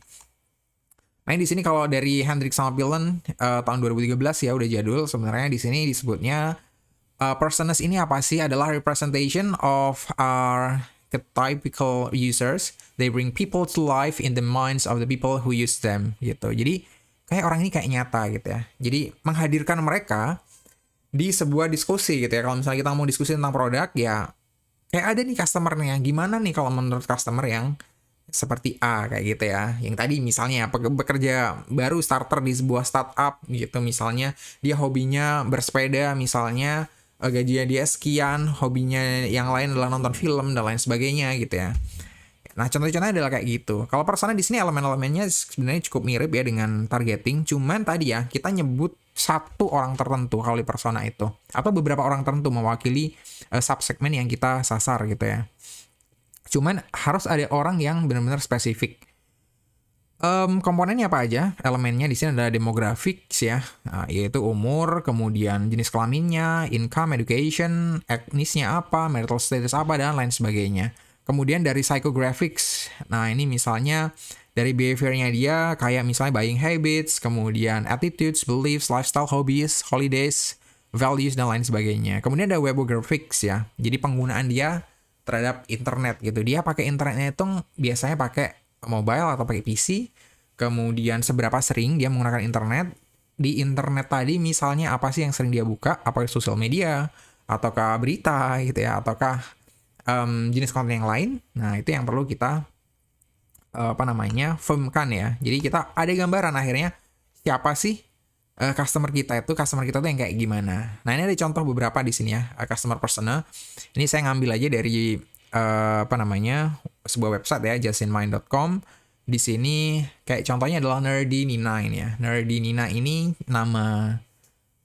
Nah di sini kalau dari Hendrik sama Pilen uh, eh, tahun 2013 ya udah jadul sebenarnya di sini disebutnya uh, personas ini apa sih adalah representation of our typical users, they bring people to life in the minds of the people who use them gitu. Jadi kayak orang ini kayak nyata gitu ya. Jadi menghadirkan mereka di sebuah diskusi gitu ya. Kalau misalnya kita mau diskusi tentang produk ya kayak ada nih customer yang Gimana nih kalau menurut customer yang seperti A kayak gitu ya. Yang tadi misalnya pekerja baru starter di sebuah startup gitu misalnya dia hobinya bersepeda misalnya Eh, gajinya dia sekian, hobinya yang lain adalah nonton film dan lain sebagainya gitu ya. Nah, contoh-contohnya adalah kayak gitu. Kalau persona di sini elemen-elemennya sebenarnya cukup mirip ya dengan targeting, cuman tadi ya kita nyebut satu orang tertentu kalau di persona itu atau beberapa orang tertentu mewakili uh, subsegmen yang kita sasar gitu ya. Cuman harus ada orang yang benar-benar spesifik. Um, komponennya apa aja? Elemennya di sini ada demografik ya, nah, yaitu umur, kemudian jenis kelaminnya, income, education, etnisnya apa, marital status apa, dan lain sebagainya. Kemudian dari psychographics, nah ini misalnya dari behaviornya dia kayak misalnya buying habits, kemudian attitudes, beliefs, lifestyle, hobbies, holidays, values, dan lain sebagainya. Kemudian ada webographics ya, jadi penggunaan dia terhadap internet gitu. Dia pakai internetnya itu biasanya pakai mobile atau pakai PC, kemudian seberapa sering dia menggunakan internet, di internet tadi misalnya apa sih yang sering dia buka, apakah sosial media, ataukah berita gitu ya, ataukah um, jenis konten yang lain. Nah itu yang perlu kita eh, apa namanya firmkan ya. Jadi kita ada gambaran akhirnya siapa sih uh, customer kita itu customer kita tuh yang kayak gimana. Nah ini ada contoh beberapa di sini ya uh, customer persona. Ini saya ngambil aja dari uh, apa namanya sebuah website ya justinmind.com. Di sini kayak contohnya adalah Nerdy Nina ini ya. Nerdy Nina ini nama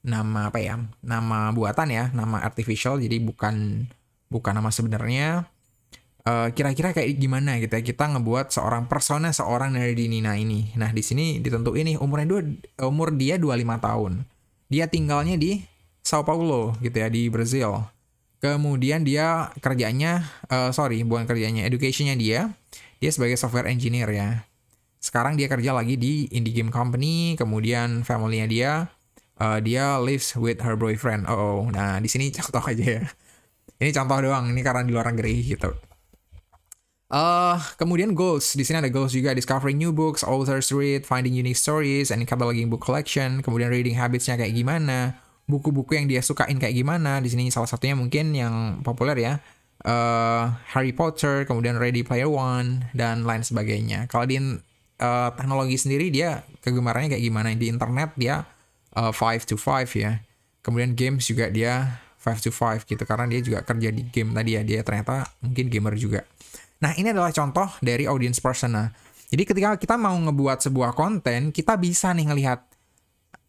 nama apa ya? Nama buatan ya, nama artificial jadi bukan bukan nama sebenarnya. kira eh, kira-kira kayak gimana gitu ya kita ngebuat seorang persona seorang Nerdy Nina ini. Nah, di sini ditentuin nih umurnya dua umur dia 25 tahun. Dia tinggalnya di Sao Paulo gitu ya di Brazil. Kemudian dia kerjanya, uh, sorry, bukan kerjanya, educationnya dia, dia sebagai software engineer ya. Sekarang dia kerja lagi di indie game company, kemudian family-nya dia, uh, dia lives with her boyfriend. Oh, oh. nah di sini contoh aja ya. Ini contoh doang, ini karena di luar negeri gitu. Uh, kemudian goals, di sini ada goals juga, discovering new books, authors read, finding unique stories, and cataloging book collection, kemudian reading habitsnya kayak gimana, buku-buku yang dia sukain kayak gimana. Di sini salah satunya mungkin yang populer ya. Uh, Harry Potter, kemudian Ready Player One, dan lain sebagainya. Kalau di uh, teknologi sendiri dia kegemarannya kayak gimana. Di internet dia uh, five to five ya. Kemudian games juga dia five to five gitu. Karena dia juga kerja di game tadi ya. Dia ternyata mungkin gamer juga. Nah ini adalah contoh dari audience persona. Jadi ketika kita mau ngebuat sebuah konten, kita bisa nih ngelihat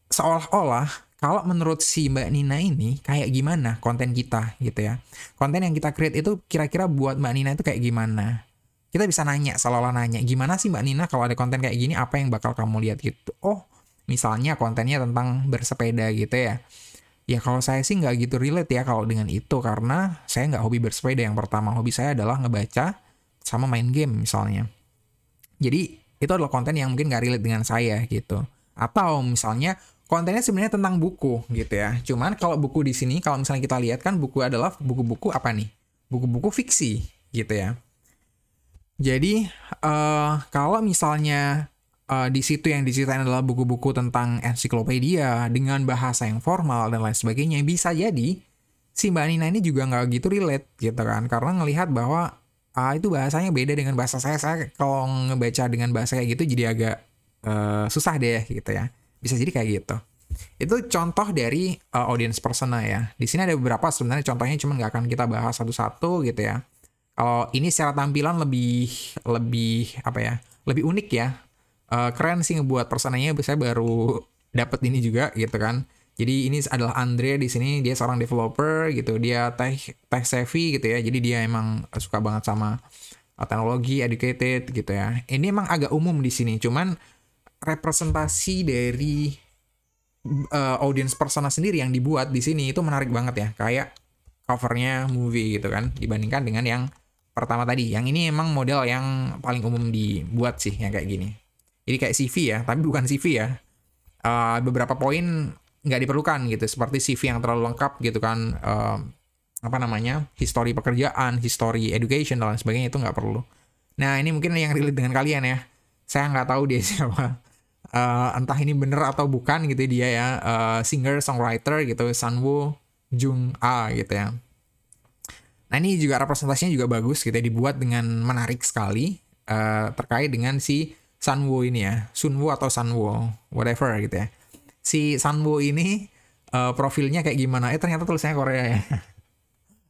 seolah-olah kalau menurut si Mbak Nina ini kayak gimana konten kita gitu ya. Konten yang kita create itu kira-kira buat Mbak Nina itu kayak gimana? Kita bisa nanya, seolah-olah nanya, gimana sih Mbak Nina kalau ada konten kayak gini apa yang bakal kamu lihat gitu? Oh, misalnya kontennya tentang bersepeda gitu ya. Ya kalau saya sih nggak gitu relate ya kalau dengan itu karena saya nggak hobi bersepeda. Yang pertama hobi saya adalah ngebaca sama main game misalnya. Jadi itu adalah konten yang mungkin nggak relate dengan saya gitu. Atau misalnya kontennya sebenarnya tentang buku gitu ya. Cuman kalau buku di sini kalau misalnya kita lihat kan buku adalah buku-buku apa nih? Buku-buku fiksi gitu ya. Jadi uh, kalau misalnya uh, di situ yang diceritain adalah buku-buku tentang ensiklopedia dengan bahasa yang formal dan lain sebagainya, bisa jadi si Mbak Nina ini juga nggak gitu relate gitu kan karena ngelihat bahwa ah itu bahasanya beda dengan bahasa saya saya kalau ngebaca dengan bahasa kayak gitu jadi agak uh, susah deh gitu ya bisa jadi kayak gitu itu contoh dari uh, audience persona ya di sini ada beberapa sebenarnya contohnya cuma nggak akan kita bahas satu-satu gitu ya kalau ini secara tampilan lebih lebih apa ya lebih unik ya uh, keren sih ngebuat personanya saya baru dapat ini juga gitu kan jadi ini adalah Andre di sini dia seorang developer gitu dia tech tech savvy gitu ya jadi dia emang suka banget sama eh, teknologi educated gitu ya ini emang agak umum di sini cuman representasi dari uh, audience persona sendiri yang dibuat di sini itu menarik banget ya kayak covernya movie gitu kan dibandingkan dengan yang pertama tadi yang ini emang model yang paling umum dibuat sih yang kayak gini jadi kayak CV ya tapi bukan CV ya uh, beberapa poin nggak diperlukan gitu seperti CV yang terlalu lengkap gitu kan uh, apa namanya histori pekerjaan histori education dan lain sebagainya itu nggak perlu nah ini mungkin yang relate dengan kalian ya saya nggak tahu dia siapa uh, entah ini bener atau bukan gitu ya dia ya uh, singer songwriter gitu Sanwo Jung A gitu ya. Nah ini juga representasinya juga bagus gitu ya, dibuat dengan menarik sekali uh, terkait dengan si Sanwo ini ya, Sunwo atau Sanwo whatever gitu ya. Si Sanwo ini uh, profilnya kayak gimana? Eh ternyata tulisannya Korea ya.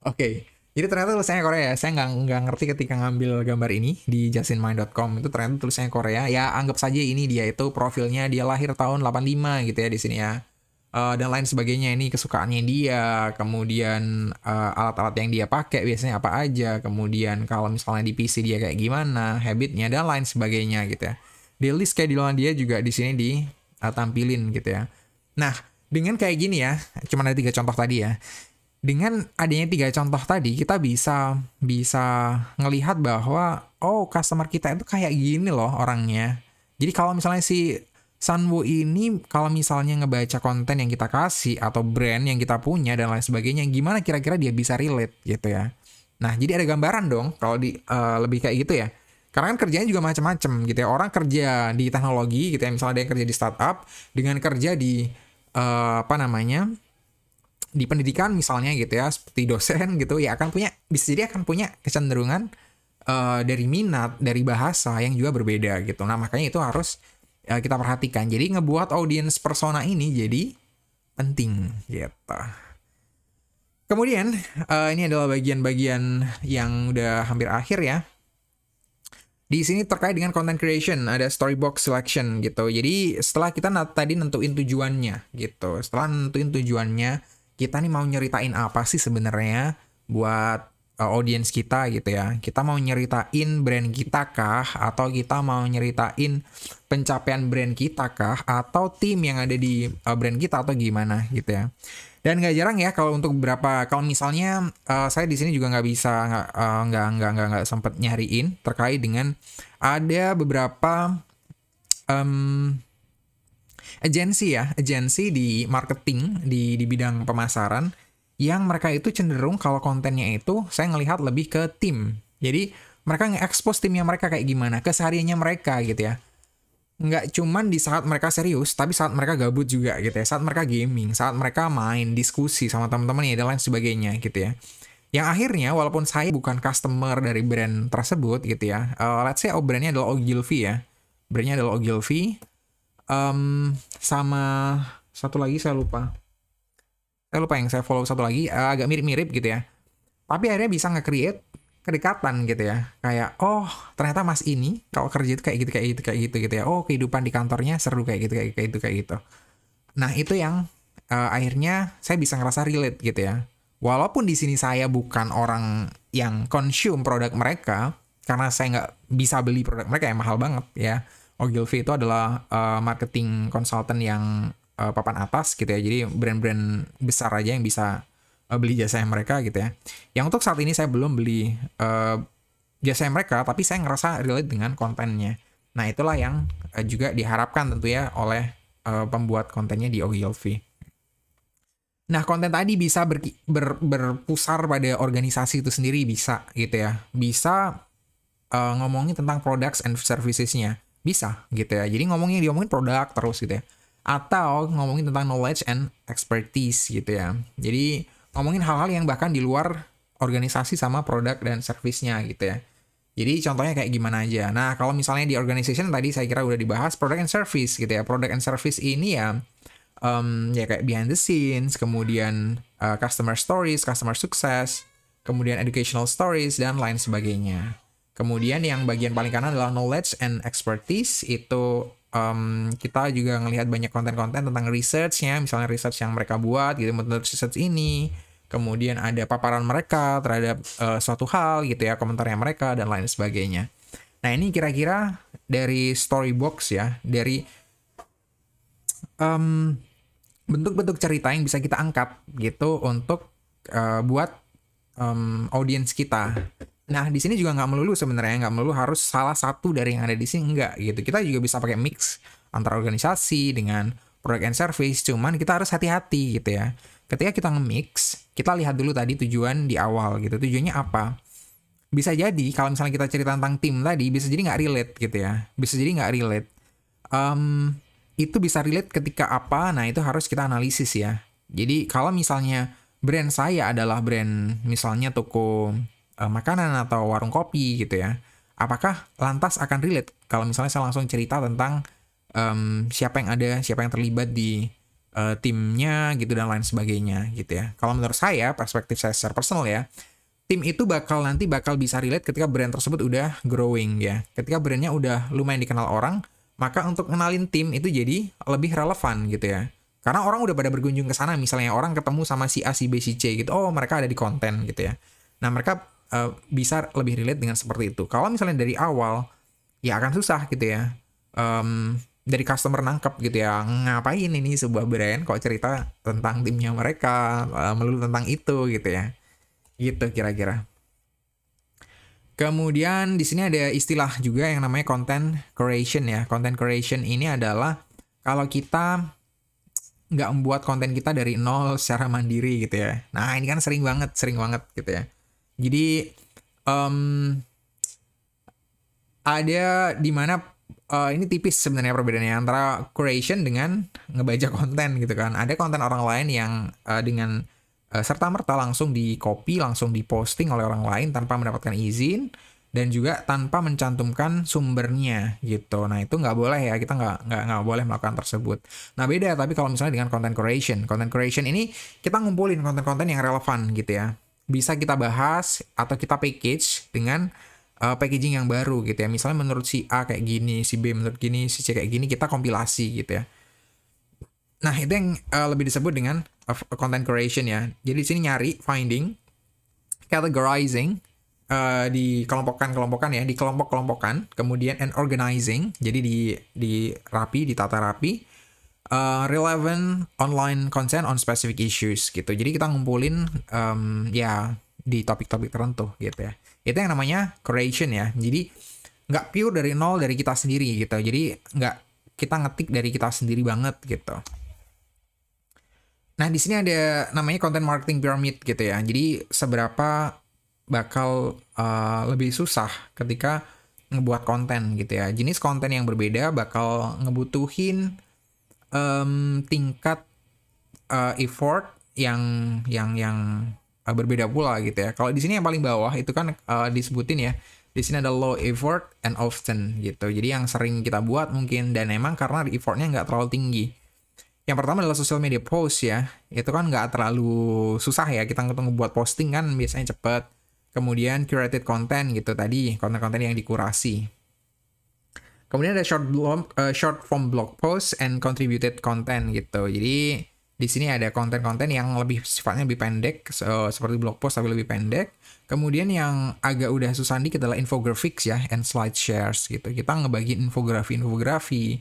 Oke, okay. Jadi ternyata tulisannya Korea. Saya nggak nggak ngerti ketika ngambil gambar ini di justinmind.com itu ternyata tulisannya Korea. Ya anggap saja ini dia itu profilnya dia lahir tahun 85 gitu ya di sini ya. Uh, dan lain sebagainya ini kesukaannya dia, kemudian eh, alat-alat uh, yang dia pakai biasanya apa aja, kemudian kalau misalnya di PC dia kayak gimana, habitnya dan lain sebagainya gitu ya. Di list luar dia juga di sini ditampilin eh, gitu ya. Nah, dengan kayak gini ya, cuma ada tiga contoh tadi ya dengan adanya tiga contoh tadi kita bisa bisa ngelihat bahwa oh customer kita itu kayak gini loh orangnya. Jadi kalau misalnya si Sanwo ini kalau misalnya ngebaca konten yang kita kasih atau brand yang kita punya dan lain sebagainya, gimana kira-kira dia bisa relate gitu ya. Nah, jadi ada gambaran dong kalau di uh, lebih kayak gitu ya. Karena kan kerjanya juga macam-macam gitu ya. Orang kerja di teknologi gitu ya, misalnya ada yang kerja di startup dengan kerja di uh, apa namanya? di pendidikan misalnya gitu ya seperti dosen gitu ya akan punya bisa jadi akan punya kecenderungan uh, dari minat dari bahasa yang juga berbeda gitu nah makanya itu harus uh, kita perhatikan jadi ngebuat audiens persona ini jadi penting gitu kemudian uh, ini adalah bagian-bagian yang udah hampir akhir ya di sini terkait dengan content creation ada story box selection gitu jadi setelah kita tadi nentuin tujuannya gitu setelah nentuin tujuannya kita nih mau nyeritain apa sih sebenarnya buat uh, audiens kita gitu ya. Kita mau nyeritain brand kita kah atau kita mau nyeritain pencapaian brand kita kah atau tim yang ada di uh, brand kita atau gimana gitu ya. Dan nggak jarang ya kalau untuk berapa kalau misalnya uh, saya di sini juga nggak bisa nggak uh, nggak nggak nggak nggak nyariin terkait dengan ada beberapa um, agensi ya, agensi di marketing di di bidang pemasaran yang mereka itu cenderung kalau kontennya itu saya ngelihat lebih ke tim. Jadi mereka nge-expose timnya mereka kayak gimana, kesehariannya mereka gitu ya. Nggak cuman di saat mereka serius, tapi saat mereka gabut juga gitu ya. Saat mereka gaming, saat mereka main, diskusi sama teman-teman ya dan lain sebagainya gitu ya. Yang akhirnya walaupun saya bukan customer dari brand tersebut gitu ya. Uh, let's say oh brandnya adalah Ogilvy ya. Brandnya adalah Ogilvy um, sama satu lagi saya lupa saya eh, lupa yang saya follow satu lagi uh, agak mirip-mirip gitu ya tapi akhirnya bisa nge-create kedekatan gitu ya kayak oh ternyata mas ini kalau kerja itu kayak gitu kayak gitu kayak gitu gitu ya oh kehidupan di kantornya seru kayak gitu kayak gitu kayak gitu, gitu. nah itu yang uh, akhirnya saya bisa ngerasa relate gitu ya walaupun di sini saya bukan orang yang consume produk mereka karena saya nggak bisa beli produk mereka yang mahal banget ya Ogilvy itu adalah uh, marketing consultant yang uh, papan atas gitu ya. Jadi brand-brand besar aja yang bisa uh, beli jasa mereka gitu ya. Yang untuk saat ini saya belum beli uh, jasa mereka, tapi saya ngerasa relate dengan kontennya. Nah itulah yang uh, juga diharapkan tentu ya oleh uh, pembuat kontennya di Ogilvy. Nah, konten tadi bisa ber, ber, berpusar pada organisasi itu sendiri bisa gitu ya. Bisa uh, ngomongin tentang products and servicesnya bisa gitu ya. Jadi ngomongin diomongin produk terus gitu ya. Atau ngomongin tentang knowledge and expertise gitu ya. Jadi ngomongin hal-hal yang bahkan di luar organisasi sama produk dan servisnya gitu ya. Jadi contohnya kayak gimana aja. Nah kalau misalnya di organization tadi saya kira udah dibahas product and service gitu ya. Product and service ini ya um, ya kayak behind the scenes, kemudian uh, customer stories, customer success, kemudian educational stories dan lain sebagainya. Kemudian yang bagian paling kanan adalah knowledge and expertise itu um, kita juga ngelihat banyak konten-konten tentang researchnya, misalnya research yang mereka buat gitu menurut research ini. Kemudian ada paparan mereka terhadap uh, suatu hal gitu ya, komentarnya mereka dan lain sebagainya. Nah ini kira-kira dari story box ya, dari um, bentuk-bentuk cerita yang bisa kita angkat gitu untuk uh, buat um, audience kita. Nah di sini juga nggak melulu sebenarnya nggak melulu harus salah satu dari yang ada di sini nggak gitu. Kita juga bisa pakai mix antara organisasi dengan product and service. Cuman kita harus hati-hati gitu ya. Ketika kita nge-mix, kita lihat dulu tadi tujuan di awal gitu. Tujuannya apa? Bisa jadi kalau misalnya kita cerita tentang tim tadi, bisa jadi nggak relate gitu ya. Bisa jadi nggak relate. Um, itu bisa relate ketika apa? Nah itu harus kita analisis ya. Jadi kalau misalnya brand saya adalah brand misalnya toko uh, makanan atau warung kopi gitu ya. Apakah lantas akan relate kalau misalnya saya langsung cerita tentang um, siapa yang ada, siapa yang terlibat di uh, timnya gitu dan lain sebagainya gitu ya. Kalau menurut saya, perspektif saya secara personal ya, tim itu bakal nanti bakal bisa relate ketika brand tersebut udah growing ya. Ketika brandnya udah lumayan dikenal orang, maka untuk kenalin tim itu jadi lebih relevan gitu ya. Karena orang udah pada berkunjung ke sana, misalnya orang ketemu sama si A, si B, si C gitu, oh mereka ada di konten gitu ya. Nah mereka uh, bisa lebih relate dengan seperti itu. Kalau misalnya dari awal, ya akan susah gitu ya. Um, dari customer nangkep gitu ya ngapain ini sebuah brand kok cerita tentang timnya mereka eh, melulu tentang itu gitu ya gitu kira-kira kemudian di sini ada istilah juga yang namanya content creation ya content creation ini adalah kalau kita nggak membuat konten kita dari nol secara mandiri gitu ya nah ini kan sering banget sering banget gitu ya jadi um, ada di mana uh, ini tipis sebenarnya perbedaannya antara creation dengan ngebaca konten gitu kan. Ada konten orang lain yang uh, dengan uh, eh, serta merta langsung di copy, langsung diposting oleh orang lain tanpa mendapatkan izin dan juga tanpa mencantumkan sumbernya gitu. Nah itu nggak boleh ya kita nggak nggak nggak boleh melakukan tersebut. Nah beda tapi kalau misalnya dengan content creation, content creation ini kita ngumpulin konten-konten yang relevan gitu ya bisa kita bahas atau kita package dengan uh, packaging yang baru gitu ya. Misalnya menurut si A kayak gini, si B menurut gini, si C kayak gini, kita kompilasi gitu ya. Nah, itu yang uh, lebih disebut dengan eh, content creation ya. Jadi di sini nyari, finding, categorizing, uh, di kelompokan-kelompokan ya, di kelompok-kelompokan, kemudian and organizing, jadi di di rapi, ditata rapi, uh, relevant online content on specific issues gitu. Jadi kita ngumpulin um, ya di topik-topik tertentu gitu ya. Itu yang namanya creation ya. Jadi nggak pure dari nol dari kita sendiri gitu. Jadi nggak kita ngetik dari kita sendiri banget gitu. Nah di sini ada namanya content marketing pyramid gitu ya. Jadi seberapa bakal uh, lebih susah ketika ngebuat konten gitu ya. Jenis konten yang berbeda bakal ngebutuhin um, tingkat uh, effort yang yang yang uh, berbeda pula gitu ya. Kalau di sini yang paling bawah itu kan uh, disebutin ya. Di sini ada low effort and often gitu. Jadi yang sering kita buat mungkin dan emang karena effortnya nggak terlalu tinggi. Yang pertama adalah social media post ya. Itu kan nggak terlalu susah ya. Kita ngebuat posting kan biasanya cepet. Kemudian curated content gitu tadi. Konten-konten yang dikurasi. Kemudian ada short blog, uh, short form blog post and contributed content gitu. Jadi di sini ada konten-konten yang lebih sifatnya lebih pendek, so, seperti blog post tapi lebih pendek. Kemudian yang agak udah susah dikit adalah infographics ya, and slide shares gitu. Kita ngebagi infografi-infografi,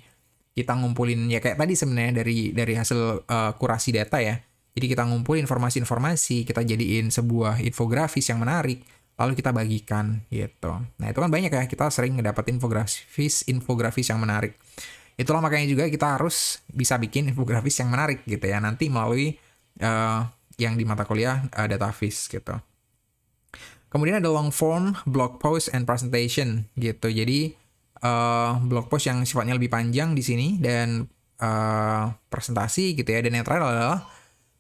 kita ngumpulin ya kayak tadi sebenarnya dari dari hasil uh, kurasi data ya. Jadi kita ngumpulin informasi-informasi, kita jadiin sebuah infografis yang menarik lalu kita bagikan gitu. Nah itu kan banyak ya kita sering ngedapat infografis infografis yang menarik. Itulah makanya juga kita harus bisa bikin infografis yang menarik gitu ya nanti melalui uh, yang di mata kuliah uh, eh, database gitu. Kemudian ada long form, blog post, and presentation gitu. Jadi uh, blog post yang sifatnya lebih panjang di sini dan uh, presentasi gitu ya. Dan yang terakhir adalah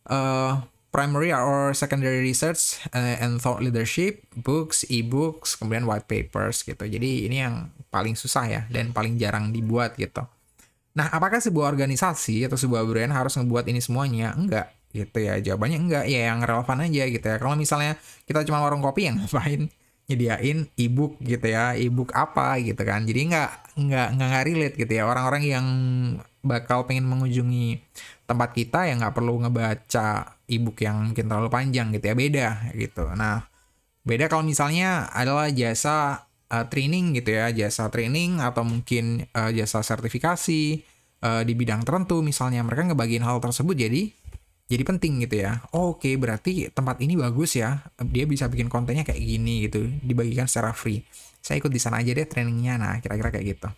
uh, primary or secondary research uh, and thought leadership, books, e-books, kemudian white papers gitu. Jadi ini yang paling susah ya dan paling jarang dibuat gitu. Nah, apakah sebuah organisasi atau sebuah brand harus ngebuat ini semuanya? Enggak gitu ya. Jawabannya enggak, ya yang relevan aja gitu ya. Kalau misalnya kita cuma warung kopi yang ngapain nyediain e-book gitu ya, e-book apa gitu kan. Jadi enggak enggak nggak relate gitu ya. Orang-orang yang bakal pengen mengunjungi tempat kita yang nggak perlu ngebaca ebook yang mungkin terlalu panjang gitu ya beda gitu nah beda kalau misalnya adalah jasa uh, training gitu ya jasa training atau mungkin uh, jasa sertifikasi uh, di bidang tertentu misalnya mereka ngebagiin hal tersebut jadi jadi penting gitu ya oh, oke okay, berarti tempat ini bagus ya dia bisa bikin kontennya kayak gini gitu dibagikan secara free saya ikut di sana aja deh trainingnya nah kira-kira kayak gitu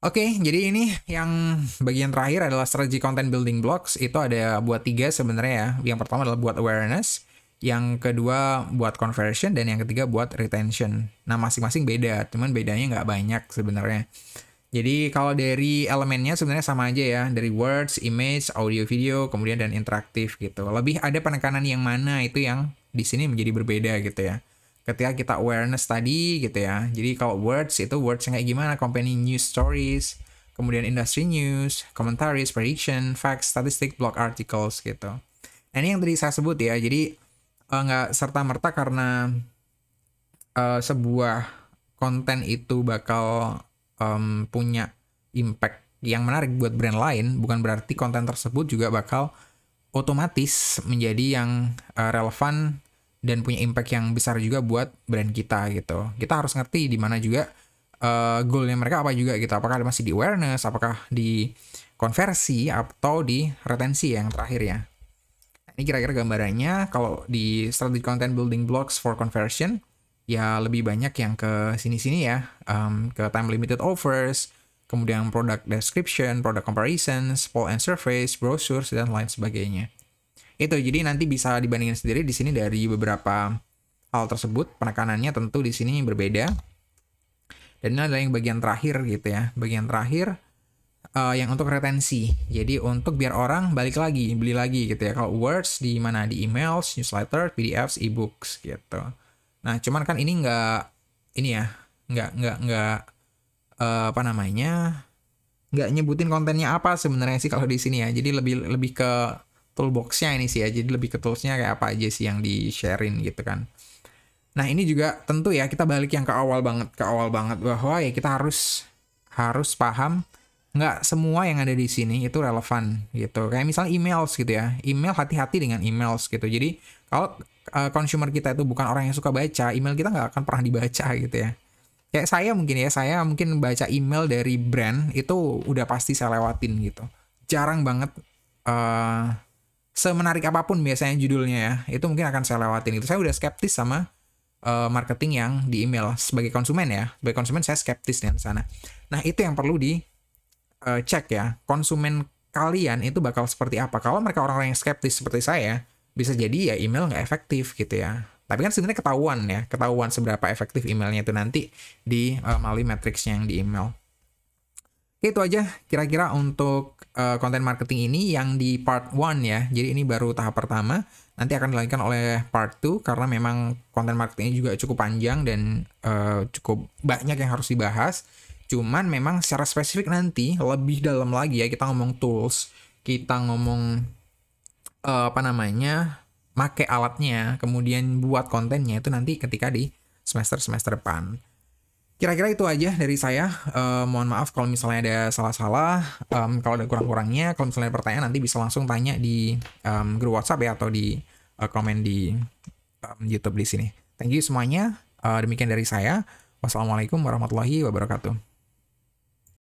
Oke, okay, jadi ini yang bagian terakhir adalah strategi content building blocks. Itu ada buat tiga sebenarnya ya. Yang pertama adalah buat awareness, yang kedua buat conversion, dan yang ketiga buat retention. Nah, masing-masing beda, cuman bedanya nggak banyak sebenarnya. Jadi kalau dari elemennya sebenarnya sama aja ya, dari words, image, audio, video, kemudian dan interaktif gitu. Lebih ada penekanan yang mana itu yang di sini menjadi berbeda gitu ya ketika kita awareness tadi gitu ya. Jadi kalau words itu words yang kayak gimana? Company news stories, kemudian industry news, commentaries, prediction, facts, statistik, blog articles gitu. Nah, ini yang tadi saya sebut ya. Jadi eh, nggak uh, serta merta karena uh, sebuah konten itu bakal um, punya impact yang menarik buat brand lain, bukan berarti konten tersebut juga bakal otomatis menjadi yang uh, relevan dan punya impact yang besar juga buat brand kita gitu. Kita harus ngerti di mana juga uh, goalnya mereka apa juga gitu. Apakah masih di awareness, apakah di konversi atau di retensi yang terakhir ya. Nah, ini kira-kira gambarannya kalau di strategy content building blocks for conversion ya lebih banyak yang ke sini-sini ya, um, ke time limited offers, kemudian product description, product comparisons, poll and surveys, brochures dan lain sebagainya. Itu jadi nanti bisa dibandingin sendiri di sini dari beberapa hal tersebut penekanannya tentu di sini berbeda. Dan ini adalah yang bagian terakhir gitu ya. Bagian terakhir uh, yang untuk retensi. Jadi untuk biar orang balik lagi, beli lagi gitu ya. Kalau words di mana di emails, newsletter, PDFs, ebooks gitu. Nah, cuman kan ini nggak ini ya, nggak nggak nggak uh, apa namanya nggak nyebutin kontennya apa sebenarnya sih kalau di sini ya. Jadi lebih lebih ke toolboxnya ini sih ya jadi lebih ke toolsnya kayak apa aja sih yang di sharein gitu kan nah ini juga tentu ya kita balik yang ke awal banget ke awal banget bahwa ya kita harus harus paham nggak semua yang ada di sini itu relevan gitu kayak misalnya emails gitu ya email hati-hati dengan emails gitu jadi kalau uh, consumer kita itu bukan orang yang suka baca email kita nggak akan pernah dibaca gitu ya kayak saya mungkin ya saya mungkin baca email dari brand itu udah pasti saya lewatin gitu jarang banget uh, semenarik apapun biasanya judulnya ya itu mungkin akan saya lewatin itu saya udah skeptis sama uh, marketing yang di email sebagai konsumen ya sebagai konsumen saya skeptis dengan sana nah itu yang perlu di uh, cek ya konsumen kalian itu bakal seperti apa kalau mereka orang-orang yang skeptis seperti saya bisa jadi ya email nggak efektif gitu ya tapi kan sebenarnya ketahuan ya ketahuan seberapa efektif emailnya itu nanti di uh, melalui matrix yang di email Oke, itu aja kira-kira untuk eh, konten uh, marketing ini yang di part 1 ya. Jadi ini baru tahap pertama. Nanti akan dilanjutkan oleh part 2 karena memang konten marketing ini juga cukup panjang dan uh, cukup banyak yang harus dibahas. Cuman memang secara spesifik nanti lebih dalam lagi ya kita ngomong tools, kita ngomong uh, apa namanya? make alatnya, kemudian buat kontennya itu nanti ketika di semester-semester depan. Kira-kira itu aja dari saya. Uh, mohon maaf kalau misalnya ada salah-salah, um, kalau ada kurang-kurangnya, kalau misalnya ada pertanyaan nanti bisa langsung tanya di um, grup WhatsApp ya atau di uh, komen di um, YouTube di sini. Thank you semuanya. Uh, demikian dari saya. Wassalamualaikum warahmatullahi wabarakatuh.